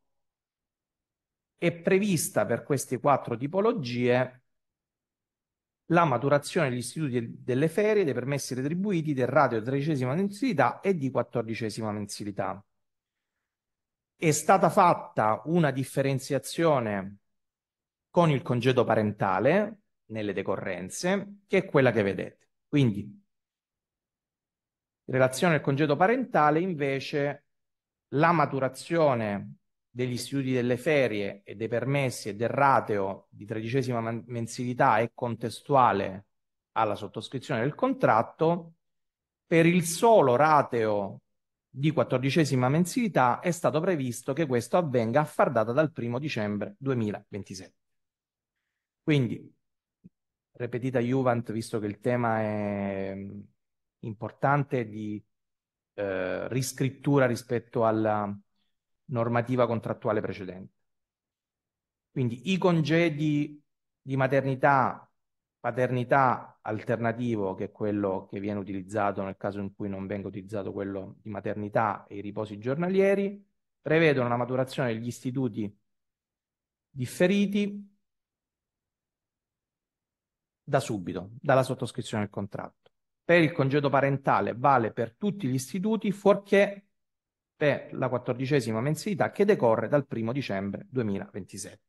è prevista per queste quattro tipologie la maturazione degli istituti delle ferie, dei permessi retribuiti, del ratio di tredicesima mensilità e di quattordicesima mensilità. È stata fatta una differenziazione con il congedo parentale nelle decorrenze, che è quella che vedete. Quindi, in relazione al congedo parentale, invece, la maturazione degli istituti delle ferie e dei permessi e del rateo di tredicesima mensilità è contestuale alla sottoscrizione del contratto, per il solo rateo di quattordicesima mensilità è stato previsto che questo avvenga a far data dal 1 dicembre 2027. Quindi, ripetita Juvent, visto che il tema è importante di eh, riscrittura rispetto alla, normativa contrattuale precedente. Quindi i congedi di maternità, paternità alternativo, che è quello che viene utilizzato nel caso in cui non venga utilizzato quello di maternità e i riposi giornalieri, prevedono la maturazione degli istituti differiti da subito, dalla sottoscrizione del contratto. Per il congedo parentale vale per tutti gli istituti, fuorché per la quattordicesima mensilità che decorre dal 1 dicembre 2027.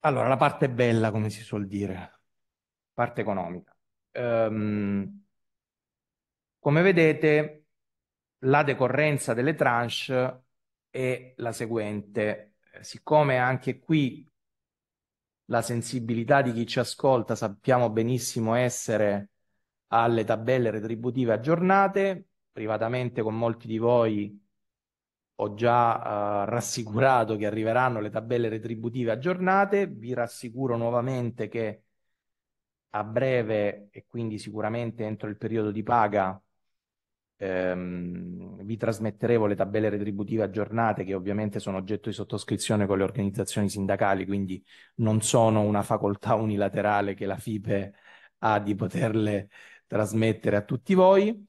Allora, la parte bella, come si suol dire, parte economica. Um, come vedete, la decorrenza delle tranche è la seguente. Siccome anche qui la sensibilità di chi ci ascolta sappiamo benissimo essere alle tabelle retributive aggiornate. Privatamente con molti di voi ho già eh, rassicurato che arriveranno le tabelle retributive aggiornate. Vi rassicuro nuovamente che a breve e quindi sicuramente entro il periodo di paga ehm, vi trasmetteremo le tabelle retributive aggiornate che ovviamente sono oggetto di sottoscrizione con le organizzazioni sindacali, quindi non sono una facoltà unilaterale che la FIPE ha di poterle trasmettere a tutti voi.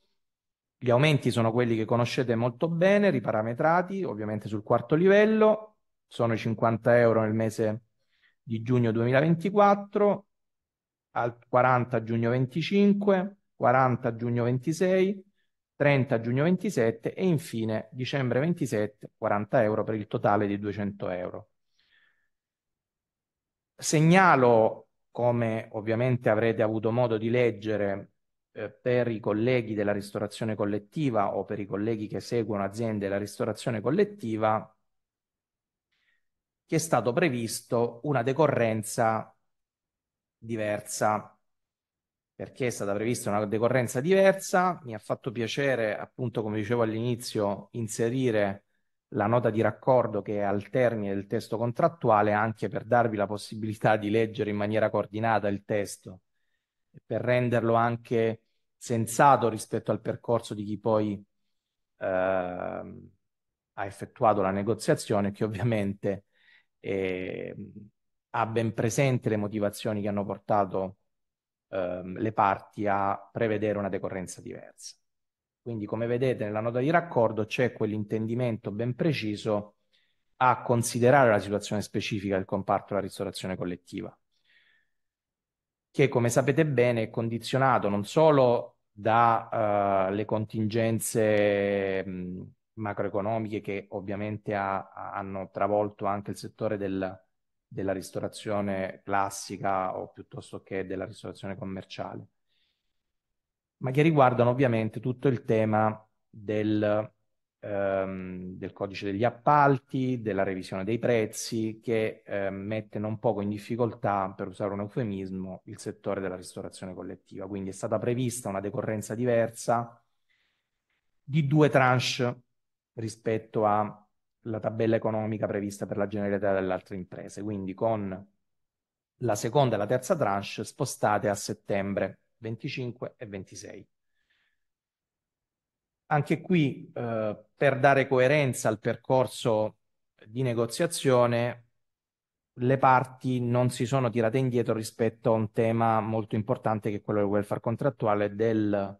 Gli aumenti sono quelli che conoscete molto bene, riparametrati, ovviamente sul quarto livello, sono 50 euro nel mese di giugno 2024, al 40 giugno 25, 40 giugno 26, 30 giugno 27 e infine dicembre 27 40 euro per il totale di 200 euro. Segnalo, come ovviamente avrete avuto modo di leggere eh, per i colleghi della ristorazione collettiva o per i colleghi che seguono aziende della ristorazione collettiva che è stato previsto una decorrenza diversa. Perché è stata prevista una decorrenza diversa? Mi ha fatto piacere, appunto, come dicevo all'inizio, inserire la nota di raccordo che è al termine del testo contrattuale anche per darvi la possibilità di leggere in maniera coordinata il testo, per renderlo anche sensato rispetto al percorso di chi poi eh, ha effettuato la negoziazione, che ovviamente eh, ha ben presente le motivazioni che hanno portato eh, le parti a prevedere una decorrenza diversa. Quindi, come vedete nella nota di raccordo, c'è quell'intendimento ben preciso a considerare la situazione specifica del comparto della ristorazione collettiva, che come sapete bene è condizionato non solo dalle eh, uh, contingenze mh, macroeconomiche che ovviamente ha, hanno travolto anche il settore del, della ristorazione classica o piuttosto che della ristorazione commerciale, ma che riguardano ovviamente tutto il tema del ehm, del codice degli appalti, della revisione dei prezzi, che eh, mette non poco in difficoltà, per usare un eufemismo, il settore della ristorazione collettiva. Quindi è stata prevista una decorrenza diversa di due tranche rispetto alla tabella economica prevista per la generalità delle altre imprese, quindi con la seconda e la terza tranche spostate a settembre 25 e 26. Anche qui, eh, per dare coerenza al percorso di negoziazione, le parti non si sono tirate indietro rispetto a un tema molto importante che è quello del welfare contrattuale del,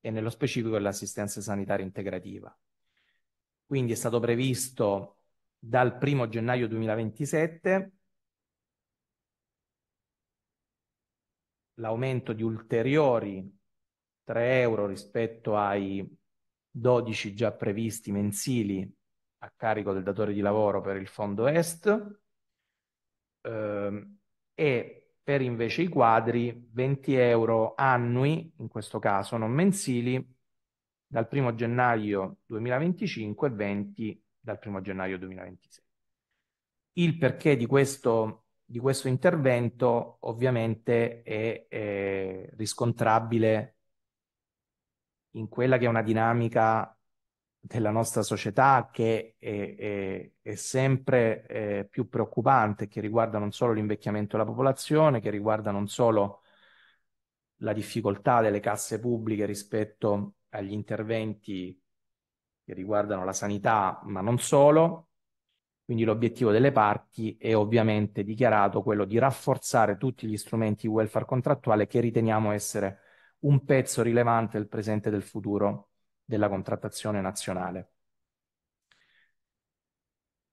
e nello specifico dell'assistenza sanitaria integrativa. Quindi è stato previsto dal 1 gennaio 2027 l'aumento di ulteriori 3 euro rispetto ai 12 già previsti mensili a carico del datore di lavoro per il fondo est eh, e per invece i quadri 20 euro annui, in questo caso non mensili, dal 1 gennaio 2025 e 20 dal 1 gennaio 2026. Il perché di questo, di questo intervento ovviamente è, è riscontrabile in quella che è una dinamica della nostra società che è, è, è sempre eh, più preoccupante, che riguarda non solo l'invecchiamento della popolazione, che riguarda non solo la difficoltà delle casse pubbliche rispetto agli interventi che riguardano la sanità, ma non solo. Quindi l'obiettivo delle parti è ovviamente dichiarato quello di rafforzare tutti gli strumenti di welfare contrattuale che riteniamo essere un pezzo rilevante del presente e del futuro della contrattazione nazionale.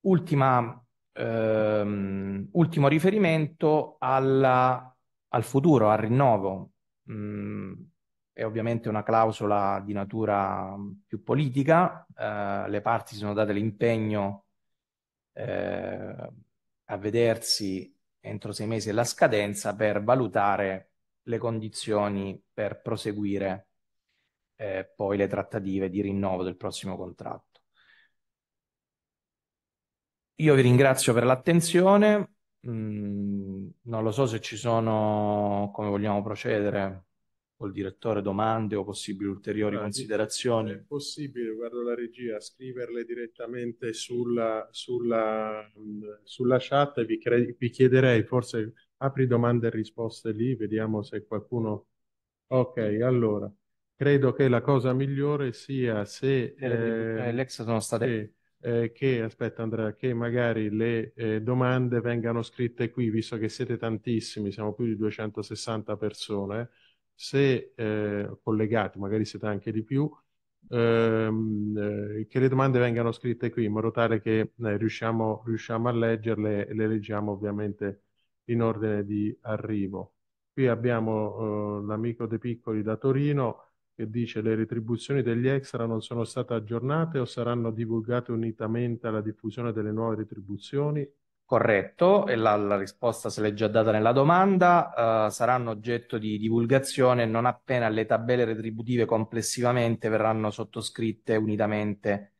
Ultima, ehm, ultimo riferimento alla, al futuro, al rinnovo. Mm, è ovviamente una clausola di natura più politica, eh, le parti si sono date l'impegno eh, a vedersi entro sei mesi la scadenza per valutare le condizioni per proseguire eh, poi le trattative di rinnovo del prossimo contratto. Io vi ringrazio per l'attenzione, mm, non lo so se ci sono, come vogliamo procedere, col direttore domande o possibili ulteriori allora, considerazioni. È possibile, guardo la regia, scriverle direttamente sulla, sulla, mm, sulla chat e vi, vi chiederei forse apri domande e risposte lì, vediamo se qualcuno... Ok, allora, credo che la cosa migliore sia se... Eh, eh, le sono state... Che, eh, che, aspetta Andrea, che magari le eh, domande vengano scritte qui, visto che siete tantissimi, siamo più di 260 persone, se eh, collegati, magari siete anche di più, ehm, eh, che le domande vengano scritte qui in modo tale che eh, riusciamo, riusciamo, a leggerle e le leggiamo ovviamente in ordine di arrivo. Qui abbiamo eh, l'amico De Piccoli da Torino che dice le retribuzioni degli extra non sono state aggiornate o saranno divulgate unitamente alla diffusione delle nuove retribuzioni? Corretto, e la, la risposta se l'è già data nella domanda, uh, saranno oggetto di divulgazione non appena le tabelle retributive complessivamente verranno sottoscritte unitamente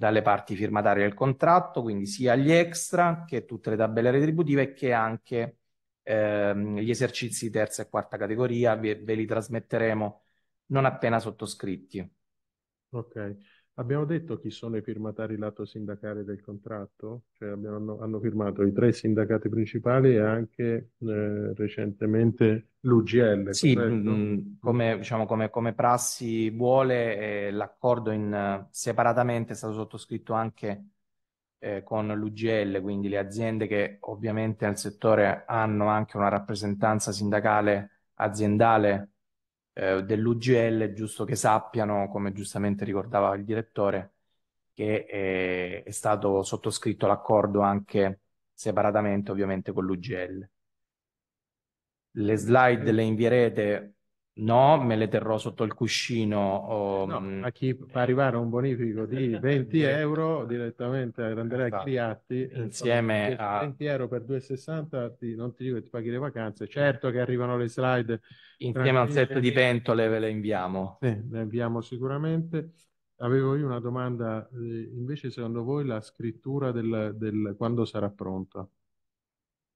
dalle parti firmatarie del contratto, quindi sia gli extra che tutte le tabelle retributive che anche ehm, gli esercizi di terza e quarta categoria, ve, ve li trasmetteremo non appena sottoscritti. Ok. Abbiamo detto chi sono i firmatari lato sindacale del contratto? Cioè abbiamo, hanno, firmato i tre sindacati principali e anche eh, recentemente l'UGL. Sì, mh, mm, come, diciamo, come, come, prassi vuole, eh, l'accordo in, separatamente è stato sottoscritto anche eh, con l'UGL, quindi le aziende che ovviamente nel settore hanno anche una rappresentanza sindacale aziendale eh, dell'UGL, giusto che sappiano, come giustamente ricordava il direttore, che è, eh, è stato sottoscritto l'accordo anche separatamente ovviamente con l'UGL. Le slide le invierete No, me le terrò sotto il cuscino. Um... No, mm, a chi fa arrivare un bonifico di 20 <laughs> euro direttamente ad Andrea esatto. Criatti insieme a 20 euro per 2,60 ti, non ti dico che ti paghi le vacanze. Certo che arrivano le slide insieme al set di pentole, ve le inviamo. Sì, le inviamo sicuramente. Avevo io una domanda, eh, invece, secondo voi la scrittura del, del quando sarà pronta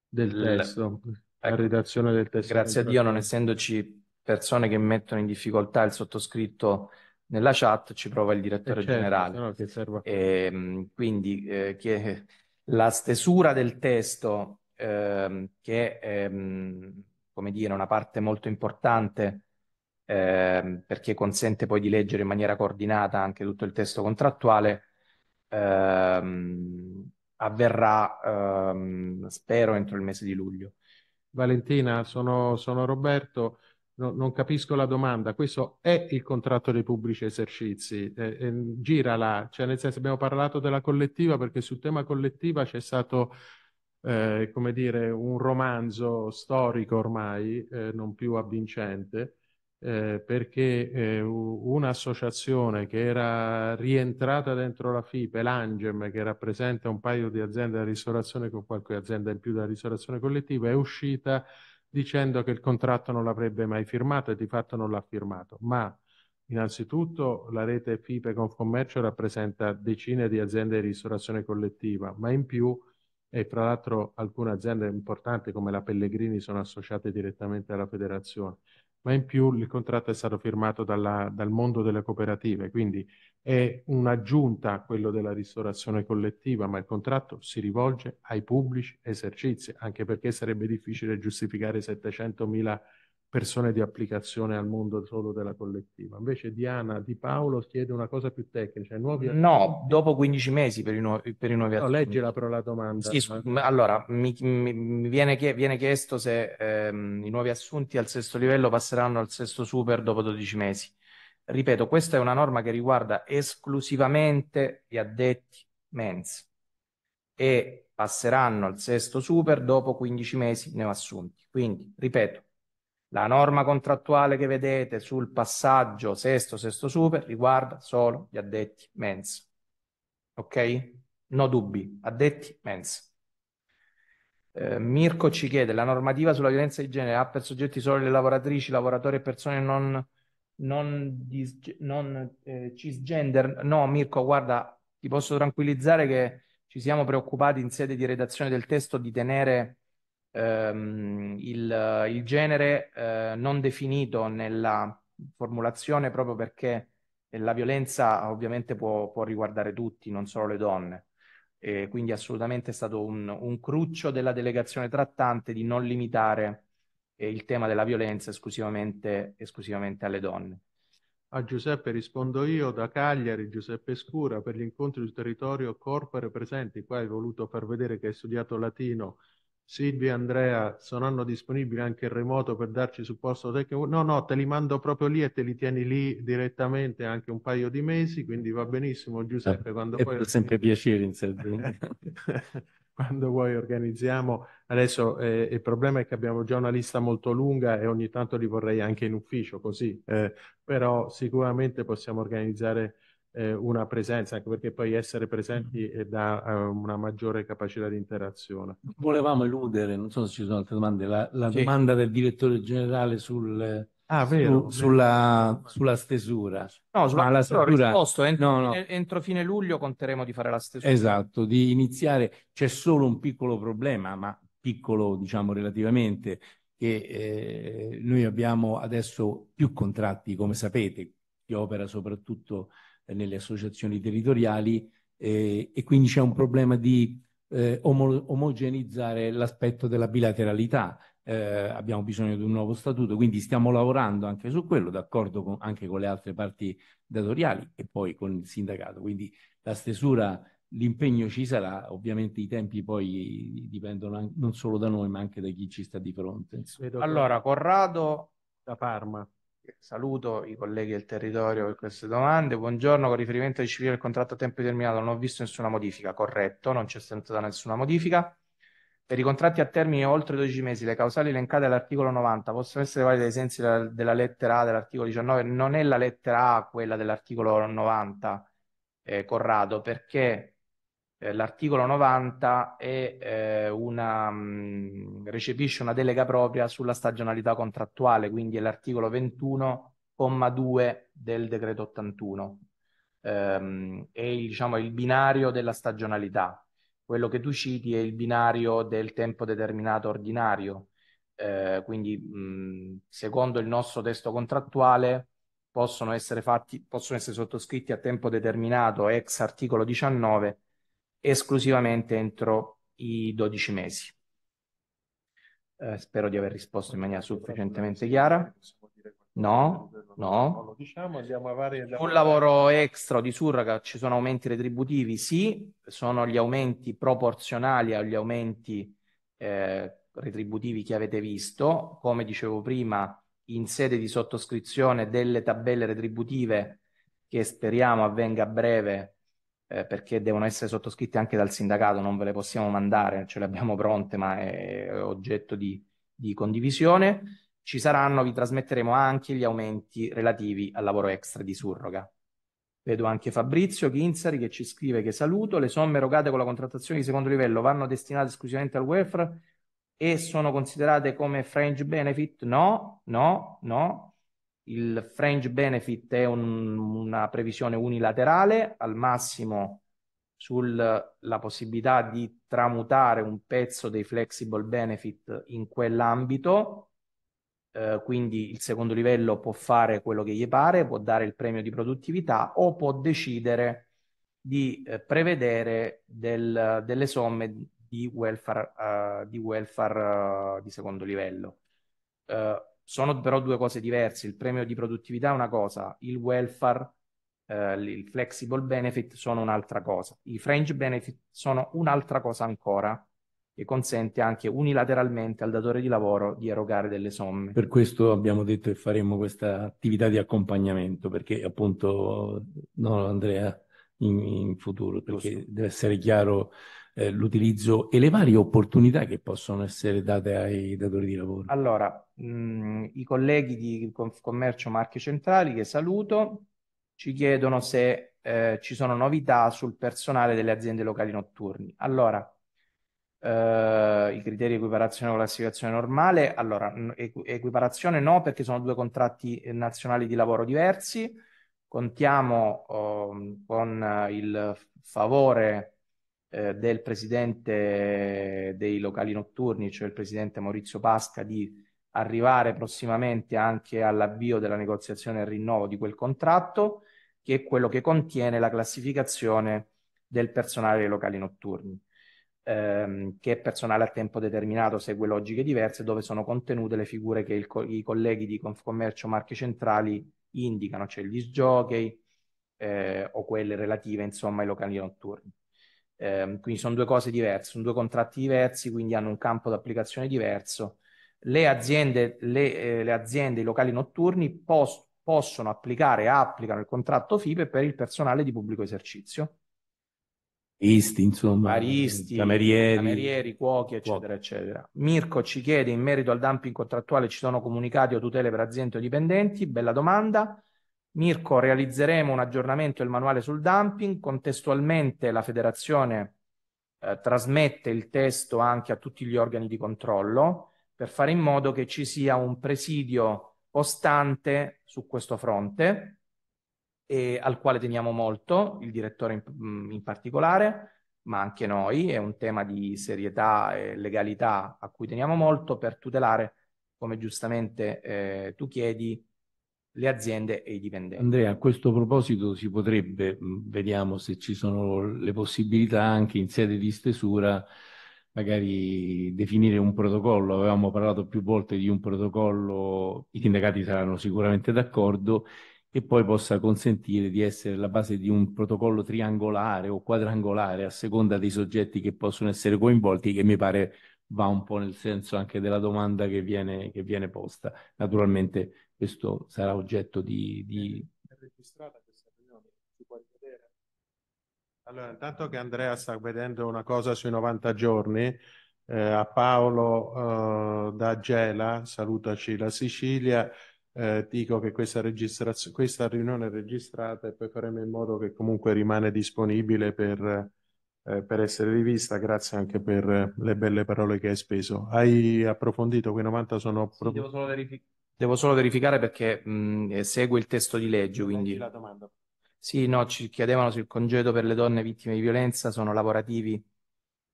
del testo, la ecco, redazione del testo? Grazie a Dio, non essendoci persone che mettono in difficoltà il sottoscritto nella chat ci prova il direttore eh, certo, generale. E, ehm, quindi eh, che la stesura del testo, eh, che è ehm, come dire, una parte molto importante eh, perché consente poi di leggere in maniera coordinata anche tutto il testo contrattuale, ehm, avverrà spero entro il mese di luglio. Valentina, sono, sono Roberto no, non capisco la domanda. Questo è il contratto dei pubblici esercizi. Eh, eh, girala, cioè nel senso abbiamo parlato della collettiva perché sul tema collettiva c'è stato eh, come dire un romanzo storico ormai eh, non più avvincente. Eh, perché eh, un'associazione che era rientrata dentro la FIPE, l'Angem, che rappresenta un paio di aziende da ristorazione con qualche azienda in più da ristorazione collettiva, è uscita dicendo che il contratto non l'avrebbe mai firmato e di fatto non l'ha firmato, ma innanzitutto la rete FIPE Confcommercio rappresenta decine di aziende di ristorazione collettiva, ma in più e fra l'altro alcune aziende importanti come la Pellegrini sono associate direttamente alla federazione, ma in più il contratto è stato firmato dalla, dal mondo delle cooperative, quindi è un'aggiunta a quello della ristorazione collettiva, ma il contratto si rivolge ai pubblici esercizi, anche perché sarebbe difficile giustificare 700.000 persone di applicazione al mondo solo della collettiva. Invece Diana Di Paolo chiede una cosa più tecnica. Cioè nuovi... No, dopo 15 mesi per i nuovi, per i nuovi no, leggila però la domanda. Sì, allora, mi, mi viene, chied- viene, chiesto se ehm, i nuovi assunti al sesto livello passeranno al sesto super dopo 12 mesi ripeto, questa è una norma che riguarda esclusivamente gli addetti mens e passeranno al sesto super dopo 15 mesi neoassunti. Quindi, ripeto, la norma contrattuale che vedete sul passaggio sesto, sesto super riguarda solo gli addetti mens. Ok? No dubbi, addetti mens. Eh, Mirko ci chiede, la normativa sulla violenza di genere ha per soggetti solo le lavoratrici, lavoratori e persone non non, non eh, cisgender. No, Mirko, guarda, ti posso tranquillizzare che ci siamo preoccupati in sede di redazione del testo di tenere ehm, il, il, genere eh, non definito nella formulazione proprio perché la violenza ovviamente può, può riguardare tutti, non solo le donne. E quindi assolutamente è stato un, un cruccio della delegazione trattante di non limitare il tema della violenza esclusivamente, esclusivamente alle donne. A Giuseppe rispondo io, da Cagliari, Giuseppe Scura, per gli incontri sul territorio corpore presenti. Qua hai voluto far vedere che hai studiato latino. Silvia e Andrea saranno disponibili anche in remoto per darci supporto tecnico. No, no, te li mando proprio lì e te li tieni lì direttamente anche un paio di mesi, quindi va benissimo Giuseppe. Eh, quando è poi... sempre piacere in <laughs> quando vuoi organizziamo, adesso eh, il problema è che abbiamo già una lista molto lunga e ogni tanto li vorrei anche in ufficio così, eh, però sicuramente possiamo organizzare eh, una presenza, anche perché poi essere presenti mm. dà eh, una maggiore capacità di interazione. Volevamo eludere, non so se ci sono altre domande, la, la sì. domanda del direttore generale sul Ah, vero, su, sulla, sulla, stesura. No, sulla, la stesura... Risposto, entro, no, no. entro, fine luglio conteremo di fare la stesura. Esatto, di iniziare. C'è solo un piccolo problema, ma piccolo diciamo relativamente, che eh, noi abbiamo adesso più contratti, come sapete, chi opera soprattutto nelle associazioni territoriali eh, e quindi c'è un problema di eh, omo omogenizzare l'aspetto della bilateralità eh, abbiamo bisogno di un nuovo statuto, quindi stiamo lavorando anche su quello, d'accordo anche con le altre parti datoriali e poi con il sindacato. Quindi la stesura, l'impegno ci sarà, ovviamente i tempi poi dipendono non solo da noi ma anche da chi ci sta di fronte. Allora, Corrado da Parma. Saluto i colleghi del territorio per queste domande. Buongiorno, con riferimento ai civili del contratto a tempo determinato non ho visto nessuna modifica, corretto, non c'è stata nessuna modifica. Per i contratti a termine oltre 12 mesi, le causali elencate all'articolo 90 possono essere valide ai sensi della, della lettera A dell'articolo 19. Non è la lettera A quella dell'articolo 90, eh, Corrado, perché eh, l'articolo 90 è, eh, una, mh, recepisce una delega propria sulla stagionalità contrattuale, quindi è l'articolo 21,2 del decreto 81. Ehm, è diciamo, il binario della stagionalità quello che tu citi è il binario del tempo determinato ordinario. Eh, quindi, mh, secondo il nostro testo contrattuale, possono essere, fatti, possono essere sottoscritti a tempo determinato ex articolo 19 esclusivamente entro i 12 mesi. Eh, spero di aver risposto in maniera sufficientemente chiara. No, no. no. Lo diciamo, andiamo avanti. Sul lavoro extra di surroga ci sono aumenti retributivi? Sì, sono gli aumenti proporzionali agli aumenti eh, retributivi che avete visto. Come dicevo prima, in sede di sottoscrizione delle tabelle retributive che speriamo avvenga a breve eh, perché devono essere sottoscritte anche dal sindacato, non ve le possiamo mandare, ce le abbiamo pronte ma è oggetto di, di condivisione ci saranno, vi trasmetteremo anche gli aumenti relativi al lavoro extra di surroga. Vedo anche Fabrizio Ghinzari che ci scrive che saluto, le somme erogate con la contrattazione di secondo livello vanno destinate esclusivamente al welfare e sono considerate come fringe benefit? No, no, no. Il fringe benefit è un, una previsione unilaterale, al massimo sulla possibilità di tramutare un pezzo dei flexible benefit in quell'ambito, eh, quindi il secondo livello può fare quello che gli pare, può dare il premio di produttività o può decidere di eh, prevedere del, delle somme di welfare, uh, di, welfare uh, di, secondo livello. Uh, sono però due cose diverse, il premio di produttività è una cosa, il welfare, il flexible benefit sono un'altra cosa, i fringe benefit sono un'altra cosa ancora e consente anche unilateralmente al datore di lavoro di erogare delle somme. Per questo abbiamo detto che faremo questa attività di accompagnamento, perché appunto, no Andrea, in, in futuro, perché Giusto. deve essere chiaro eh, l'utilizzo e le varie opportunità che possono essere date ai datori di lavoro. Allora, mh, mm, i colleghi di Commercio Marche Centrali, che saluto, ci chiedono se eh, ci sono novità sul personale delle aziende locali notturni. Allora, eh, i criteri di equiparazione con classificazione normale. Allora, equ- equiparazione no, perché sono due contratti eh, nazionali di lavoro diversi. Contiamo oh, con eh, il favore eh, del presidente dei locali notturni, cioè il presidente Maurizio Pasca, di arrivare prossimamente anche all'avvio della negoziazione e rinnovo di quel contratto, che è quello che contiene la classificazione del personale dei locali notturni ehm, che è personale a tempo determinato, segue logiche diverse, dove sono contenute le figure che co- i colleghi di Confcommercio Marche Centrali indicano, cioè gli sjockey eh, o quelle relative insomma ai locali notturni. Eh, quindi sono due cose diverse, sono due contratti diversi, quindi hanno un campo di applicazione diverso. Le aziende, le, eh, le aziende i locali notturni pos- possono applicare e applicano il contratto FIPE per il personale di pubblico esercizio Isti, insomma, baristi, camerieri. camerieri, cuochi, eccetera, cuochi. eccetera. Mirko ci chiede in merito al dumping contrattuale ci sono comunicati o tutele per aziende o dipendenti? Bella domanda. Mirko, realizzeremo un aggiornamento del manuale sul dumping. Contestualmente la federazione eh, trasmette il testo anche a tutti gli organi di controllo per fare in modo che ci sia un presidio costante su questo fronte e al quale teniamo molto, il direttore in, mm, in particolare, ma anche noi, è un tema di serietà e legalità a cui teniamo molto per tutelare, come giustamente eh, tu chiedi, le aziende e i dipendenti. Andrea, a questo proposito si potrebbe, mm, vediamo se ci sono le possibilità anche in sede di stesura, magari definire un protocollo, avevamo parlato più volte di un protocollo, i sindacati saranno sicuramente d'accordo, che poi possa consentire di essere la base di un protocollo triangolare o quadrangolare a seconda dei soggetti che possono essere coinvolti, che mi pare va un po' nel senso anche della domanda che viene, che viene posta. Naturalmente questo sarà oggetto di... di... È registrata questa riunione, si può rivedere? Allora, intanto che Andrea sta vedendo una cosa sui 90 giorni, eh, a Paolo eh, da Gela, salutaci la Sicilia, eh, dico che questa, registraz- questa riunione è registrata e poi faremo in modo che comunque rimane disponibile per, eh, per essere rivista. Grazie anche per le belle parole che hai speso. Hai approfondito, quei 90 sono... Sì, devo, solo verific- devo, solo verificare perché mh, eh, segue il testo di legge, quindi... Sì, no, ci chiedevano se il congedo per le donne vittime di violenza sono lavorativi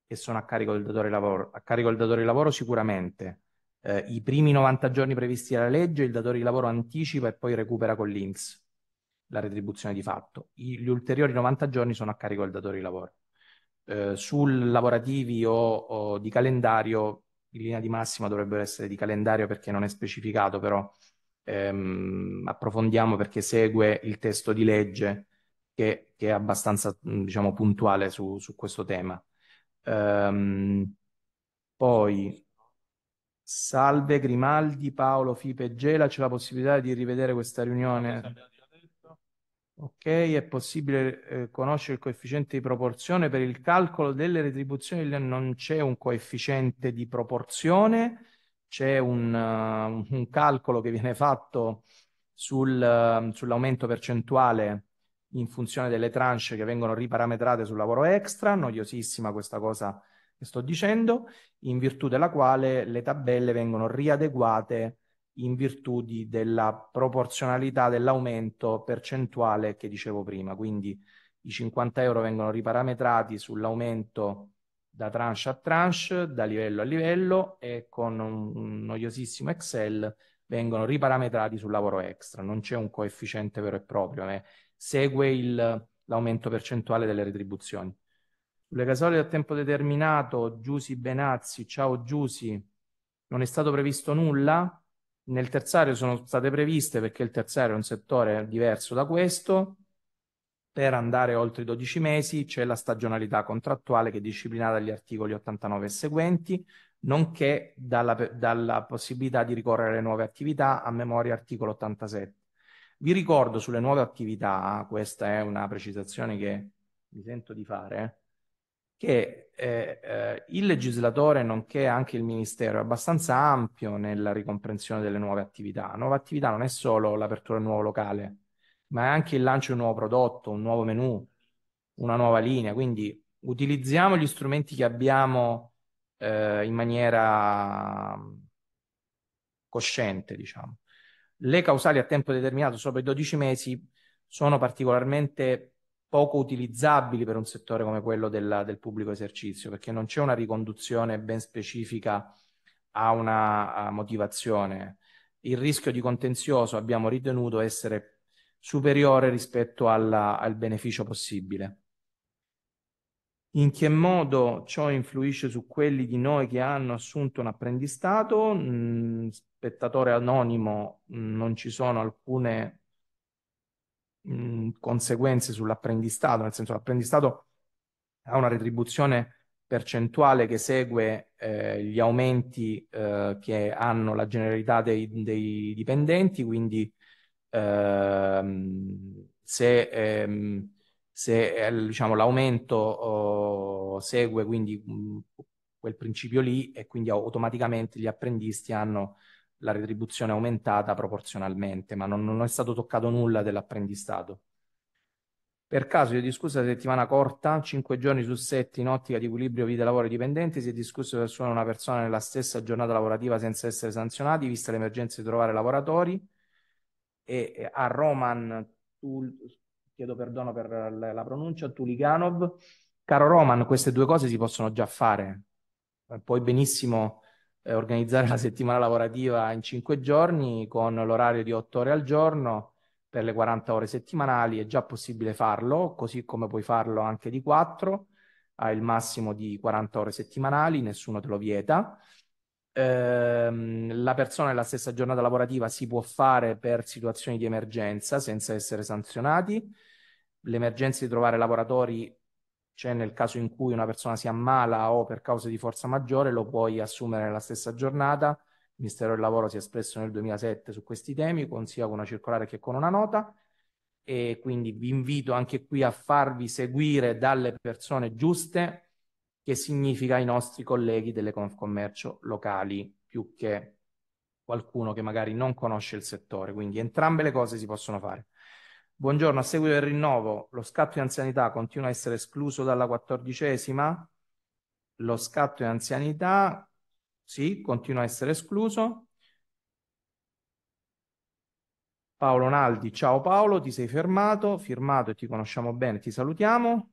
e sono a carico del datore di lavoro. A carico del datore di lavoro sicuramente eh, i primi 90 giorni previsti dalla legge, il datore di lavoro anticipa e poi recupera con l'INPS la retribuzione di fatto. I, gli ulteriori 90 giorni sono a carico del datore di lavoro. Eh, sul lavorativi o, o, di calendario, in linea di massima dovrebbero essere di calendario perché non è specificato, però ehm, approfondiamo perché segue il testo di legge che, che è abbastanza diciamo, puntuale su, su questo tema. Ehm, poi Salve Grimaldi, Paolo, Fipe e Gela, c'è la possibilità di rivedere questa riunione? Ok, è possibile eh, conoscere il coefficiente di proporzione per il calcolo delle retribuzioni, non c'è un coefficiente di proporzione, c'è un, uh, un, calcolo che viene fatto sul, uh, sull'aumento percentuale in funzione delle tranche che vengono riparametrate sul lavoro extra, noiosissima questa cosa che sto dicendo, in virtù della quale le tabelle vengono riadeguate in virtù della proporzionalità dell'aumento percentuale che dicevo prima. Quindi i 50 euro vengono riparametrati sull'aumento da tranche a tranche, da livello a livello e con un, noiosissimo Excel vengono riparametrati sul lavoro extra. Non c'è un coefficiente vero e proprio, eh. segue il, l'aumento percentuale delle retribuzioni. Sulle casole a tempo determinato, Giusi Benazzi, ciao Giusi, non è stato previsto nulla. Nel terziario sono state previste perché il terziario è un settore diverso da questo. Per andare oltre i 12 mesi c'è la stagionalità contrattuale che è disciplinata dagli articoli 89 e seguenti, nonché dalla, dalla possibilità di ricorrere alle nuove attività a memoria articolo 87. Vi ricordo sulle nuove attività, questa è una precisazione che mi sento di fare, che eh, eh, il legislatore, nonché anche il Ministero, è abbastanza ampio nella ricomprensione delle nuove attività. Nuova attività non è solo l'apertura di un nuovo locale, ma è anche il lancio di un nuovo prodotto, un nuovo menu, una nuova linea. Quindi utilizziamo gli strumenti che abbiamo eh, in maniera mm, cosciente, diciamo. Le causali a tempo determinato sopra i 12 mesi sono particolarmente poco utilizzabili per un settore come quello della, del pubblico esercizio, perché non c'è una riconduzione ben specifica a una a motivazione. Il rischio di contenzioso abbiamo ritenuto essere superiore rispetto alla, al beneficio possibile. In che modo ciò influisce su quelli di noi che hanno assunto un apprendistato? Mh, mm, spettatore anonimo, mh, mm, non ci sono alcune mh, conseguenze sull'apprendistato, nel senso l'apprendistato ha una retribuzione percentuale che segue eh, gli aumenti eh, che hanno la generalità dei, dei dipendenti, quindi ehm, se, ehm, se eh, diciamo, l'aumento oh, segue quindi mh, quel principio lì e quindi automaticamente gli apprendisti hanno la retribuzione è aumentata proporzionalmente, ma non, non è stato toccato nulla dell'apprendistato. Per caso si è discussa la settimana corta, 5 giorni su 7 in ottica di equilibrio vita-lavoro dipendenti, si è discusso se assume una persona nella stessa giornata lavorativa senza essere sanzionati, vista l'emergenza di trovare lavoratori, e a Roman, tu, chiedo perdono per la, la pronuncia, Tuliganov, caro Roman, queste due cose si possono già fare, puoi benissimo eh, organizzare la settimana lavorativa in cinque giorni con l'orario di otto ore al giorno per le 40 ore settimanali, è già possibile farlo, così come puoi farlo anche di quattro, hai il massimo di 40 ore settimanali, nessuno te lo vieta. Eh, la persona nella stessa giornata lavorativa si può fare per situazioni di emergenza senza essere sanzionati. L'emergenza di trovare lavoratori cioè nel caso in cui una persona si ammala o per cause di forza maggiore lo puoi assumere nella stessa giornata. Il Ministero del Lavoro si è espresso nel 2007 su questi temi, sia con una circolare che con una nota e quindi vi invito anche qui a farvi seguire dalle persone giuste, che significa i nostri colleghi delle Confcommercio locali, più che qualcuno che magari non conosce il settore. Quindi entrambe le cose si possono fare. Buongiorno, a seguito del rinnovo, lo scatto di anzianità continua a essere escluso dalla quattordicesima? Lo scatto di anzianità, sì, continua a essere escluso. Paolo Naldi, ciao Paolo, ti sei fermato, firmato e ti conosciamo bene, ti salutiamo.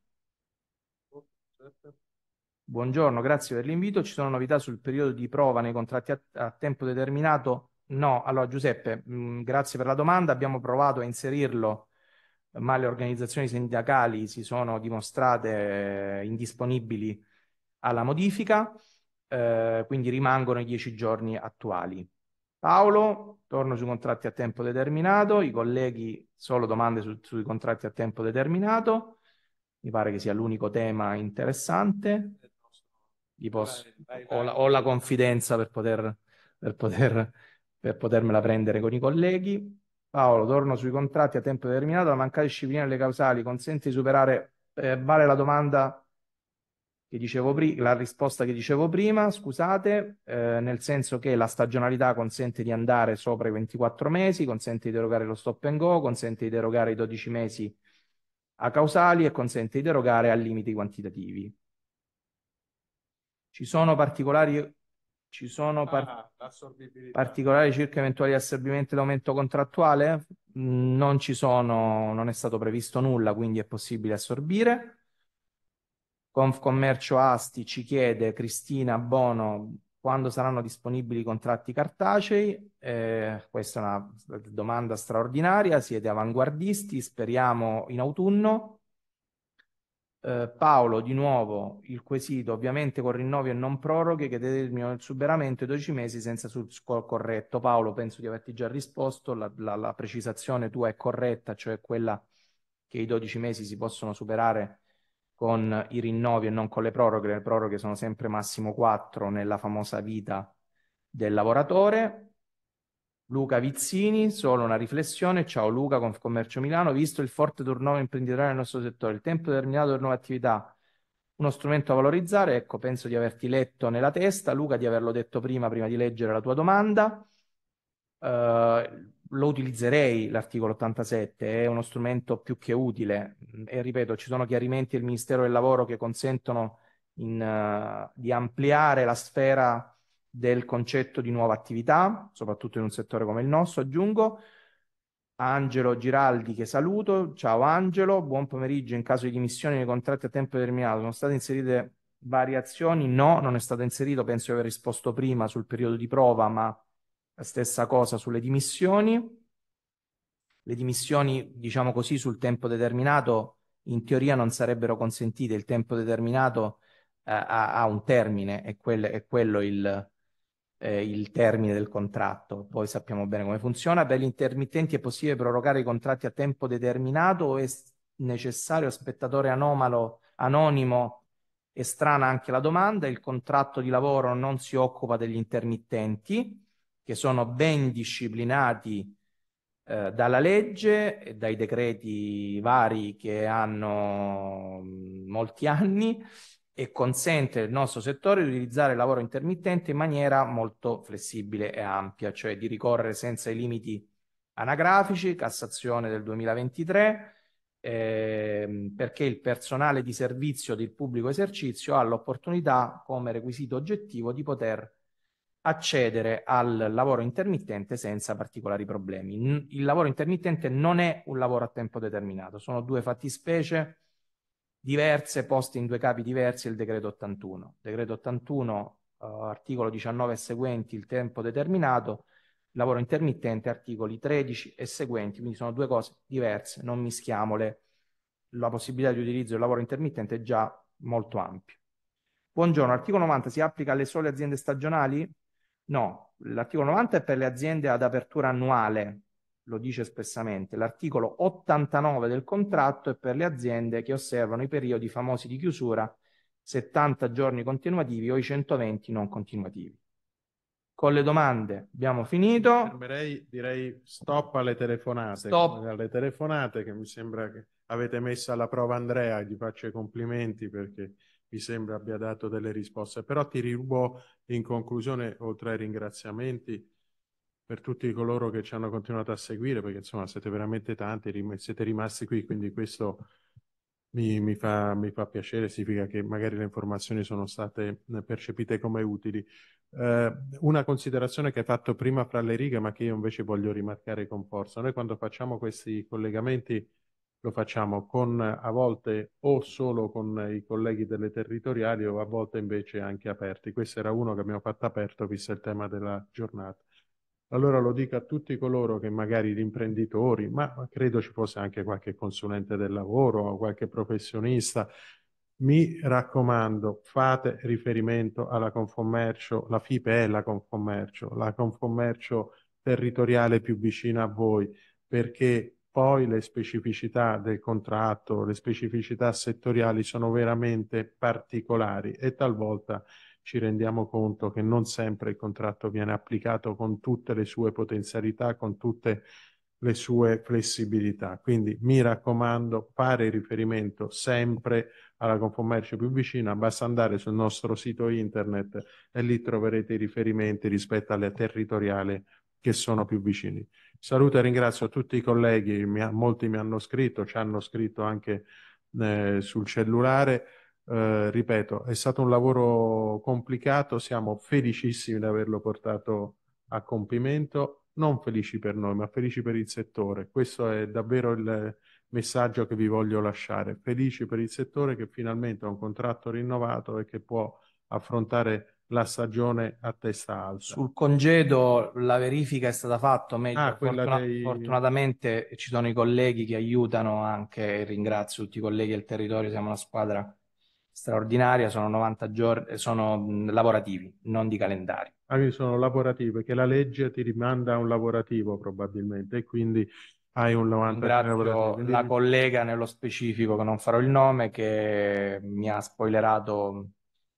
Buongiorno, grazie per l'invito. Ci sono novità sul periodo di prova nei contratti a, a tempo determinato? No, allora Giuseppe, mh, mm, grazie per la domanda. Abbiamo provato a inserirlo ma le organizzazioni sindacali si sono dimostrate eh, indisponibili alla modifica, eh, quindi rimangono i dieci giorni attuali. Paolo, torno sui contratti a tempo determinato, i colleghi solo domande su, sui contratti a tempo determinato, mi pare che sia l'unico tema interessante, posso, vai, vai, vai. Ho, la, ho, la, confidenza per, poter, per, poter, per potermela prendere con i colleghi. Paolo, torno sui contratti a tempo determinato, la mancata disciplina delle causali consente di superare, eh, vale la domanda che dicevo prima, la risposta che dicevo prima, scusate, eh, nel senso che la stagionalità consente di andare sopra i 24 mesi, consente di derogare lo stop and go, consente di derogare i 12 mesi a causali e consente di derogare a limiti quantitativi. Ci sono particolari ci sono par- ah, particolari circa eventuali assorbimenti d'aumento contrattuale? Mm, non ci sono, non è stato previsto nulla, quindi è possibile assorbire. Confcommercio Asti ci chiede, Cristina Bono, quando saranno disponibili i contratti cartacei? Eh, questa è una domanda straordinaria, siete avanguardisti, speriamo in autunno eh, Paolo di nuovo il quesito, ovviamente con rinnovi e non proroghe che determinano il superamento i 12 mesi senza sul corretto. Paolo, penso di averti già risposto, la, la, la precisazione tua è corretta, cioè quella che i 12 mesi si possono superare con i rinnovi e non con le proroghe, le proroghe sono sempre massimo 4 nella famosa vita del lavoratore. Luca Vizzini, solo una riflessione. Ciao Luca, Confcommercio Milano. Visto il forte turnover imprenditoriale nel nostro settore, il tempo determinato per nuove attività, uno strumento a valorizzare, ecco, penso di averti letto nella testa, Luca, di averlo detto prima, prima di leggere la tua domanda. Uh, lo utilizzerei l'articolo 87, è uno strumento più che utile e ripeto, ci sono chiarimenti del Ministero del Lavoro che consentono in, uh, di ampliare la sfera del concetto di nuova attività, soprattutto in un settore come il nostro, aggiungo. Angelo Giraldi che saluto, ciao Angelo, buon pomeriggio. In caso di dimissioni nei contratti a tempo determinato sono state inserite variazioni? No, non è stato inserito, penso di aver risposto prima sul periodo di prova, ma la stessa cosa sulle dimissioni. Le dimissioni, diciamo così, sul tempo determinato in teoria non sarebbero consentite, il tempo determinato eh, ha, ha, un termine, è, quel, è quello il, eh, il termine del contratto, poi sappiamo bene come funziona. Per gli intermittenti è possibile prorogare i contratti a tempo determinato o è necessario spettatore anomalo, anonimo È strana anche la domanda, il contratto di lavoro non si occupa degli intermittenti che sono ben disciplinati eh, dalla legge e dai decreti vari che hanno mm, molti anni e consente al nostro settore di utilizzare il lavoro intermittente in maniera molto flessibile e ampia, cioè di ricorrere senza i limiti anagrafici, Cassazione del 2023, eh, perché il personale di servizio del pubblico esercizio ha l'opportunità, come requisito oggettivo, di poter accedere al lavoro intermittente senza particolari problemi. Il lavoro intermittente non è un lavoro a tempo determinato, sono due fattispecie diverse, poste in due capi diversi, il decreto 81. Decreto 81, uh, eh, articolo 19 e seguenti, il tempo determinato, lavoro intermittente, articoli 13 e seguenti, quindi sono due cose diverse, non mischiamole. La possibilità di utilizzo del lavoro intermittente è già molto ampia. Buongiorno, articolo 90 si applica alle sole aziende stagionali? No, l'articolo 90 è per le aziende ad apertura annuale, lo dice espressamente, l'articolo 89 del contratto è per le aziende che osservano i periodi famosi di chiusura 70 giorni continuativi o i 120 non continuativi. Con le domande abbiamo finito. Fermerei, direi stop alle telefonate. Stop. Alle telefonate che mi sembra che avete messo alla prova Andrea, gli faccio i complimenti perché mi sembra abbia dato delle risposte, però ti rubo in conclusione, oltre ai ringraziamenti, per tutti coloro che ci hanno continuato a seguire, perché insomma siete veramente tanti, rim siete rimasti qui, quindi questo mi, mi, fa, mi, fa, piacere, significa che magari le informazioni sono state eh, percepite come utili. Eh, una considerazione che hai fatto prima fra le righe, ma che io invece voglio rimarcare con forza, noi quando facciamo questi collegamenti lo facciamo con, a volte o solo con i colleghi delle territoriali o a volte invece anche aperti. Questo era uno che abbiamo fatto aperto, visto il tema della giornata. Allora lo dico a tutti coloro che magari gli imprenditori, ma credo ci fosse anche qualche consulente del lavoro o qualche professionista, mi raccomando, fate riferimento alla Confcommercio, la FIPE è la Confcommercio, la Confcommercio territoriale più vicina a voi, perché poi le specificità del contratto, le specificità settoriali sono veramente particolari e talvolta ci rendiamo conto che non sempre il contratto viene applicato con tutte le sue potenzialità, con tutte le sue flessibilità. Quindi mi raccomando, fare riferimento sempre alla Confcommercio più vicina, basta andare sul nostro sito internet e lì troverete i riferimenti rispetto alle territoriali che sono più vicini. Saluto e ringrazio tutti i colleghi, mi ha, molti mi hanno scritto, ci hanno scritto anche eh, sul cellulare eh, ripeto, è stato un lavoro complicato, siamo felicissimi di averlo portato a compimento, non felici per noi, ma felici per il settore. Questo è davvero il messaggio che vi voglio lasciare. Felici per il settore che finalmente ha un contratto rinnovato e che può affrontare la stagione a testa alta. Sul congedo la verifica è stata fatta, meglio, ah, fortuna- dei... fortunatamente ci sono i colleghi che aiutano anche, ringrazio tutti i colleghi del territorio, siamo una squadra straordinaria sono 90 giorni, sono mm, lavorativi, non di calendario. Ah, quindi sono lavorativi, perché la legge ti rimanda a un lavorativo probabilmente, e quindi hai un 90 Ringrazio quindi... la collega nello specifico, che non farò il nome, che mi ha spoilerato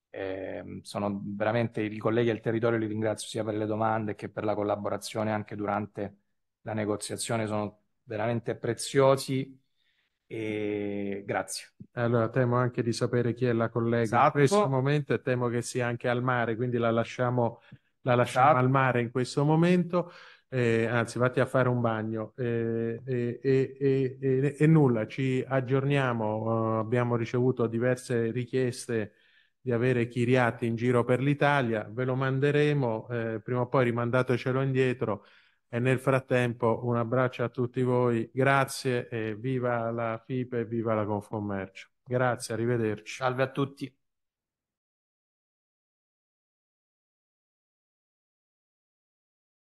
eh, sono veramente i colleghi al territorio li ringrazio sia per le domande che per la collaborazione anche durante la negoziazione sono veramente preziosi e grazie. Allora, temo anche di sapere chi è la collega esatto. in questo momento e temo che sia anche al mare, quindi la lasciamo, la lasciamo esatto. al mare in questo momento. Eh, anzi, vatti a fare un bagno eh, e eh, eh, nulla, ci aggiorniamo. Uh, abbiamo ricevuto diverse richieste di avere chiriati in giro per l'Italia, ve lo manderemo, eh, prima o poi rimandatecelo indietro e nel frattempo un abbraccio a tutti voi, grazie e viva la FIPE e viva la Confcommercio. Grazie, arrivederci. Salve a tutti.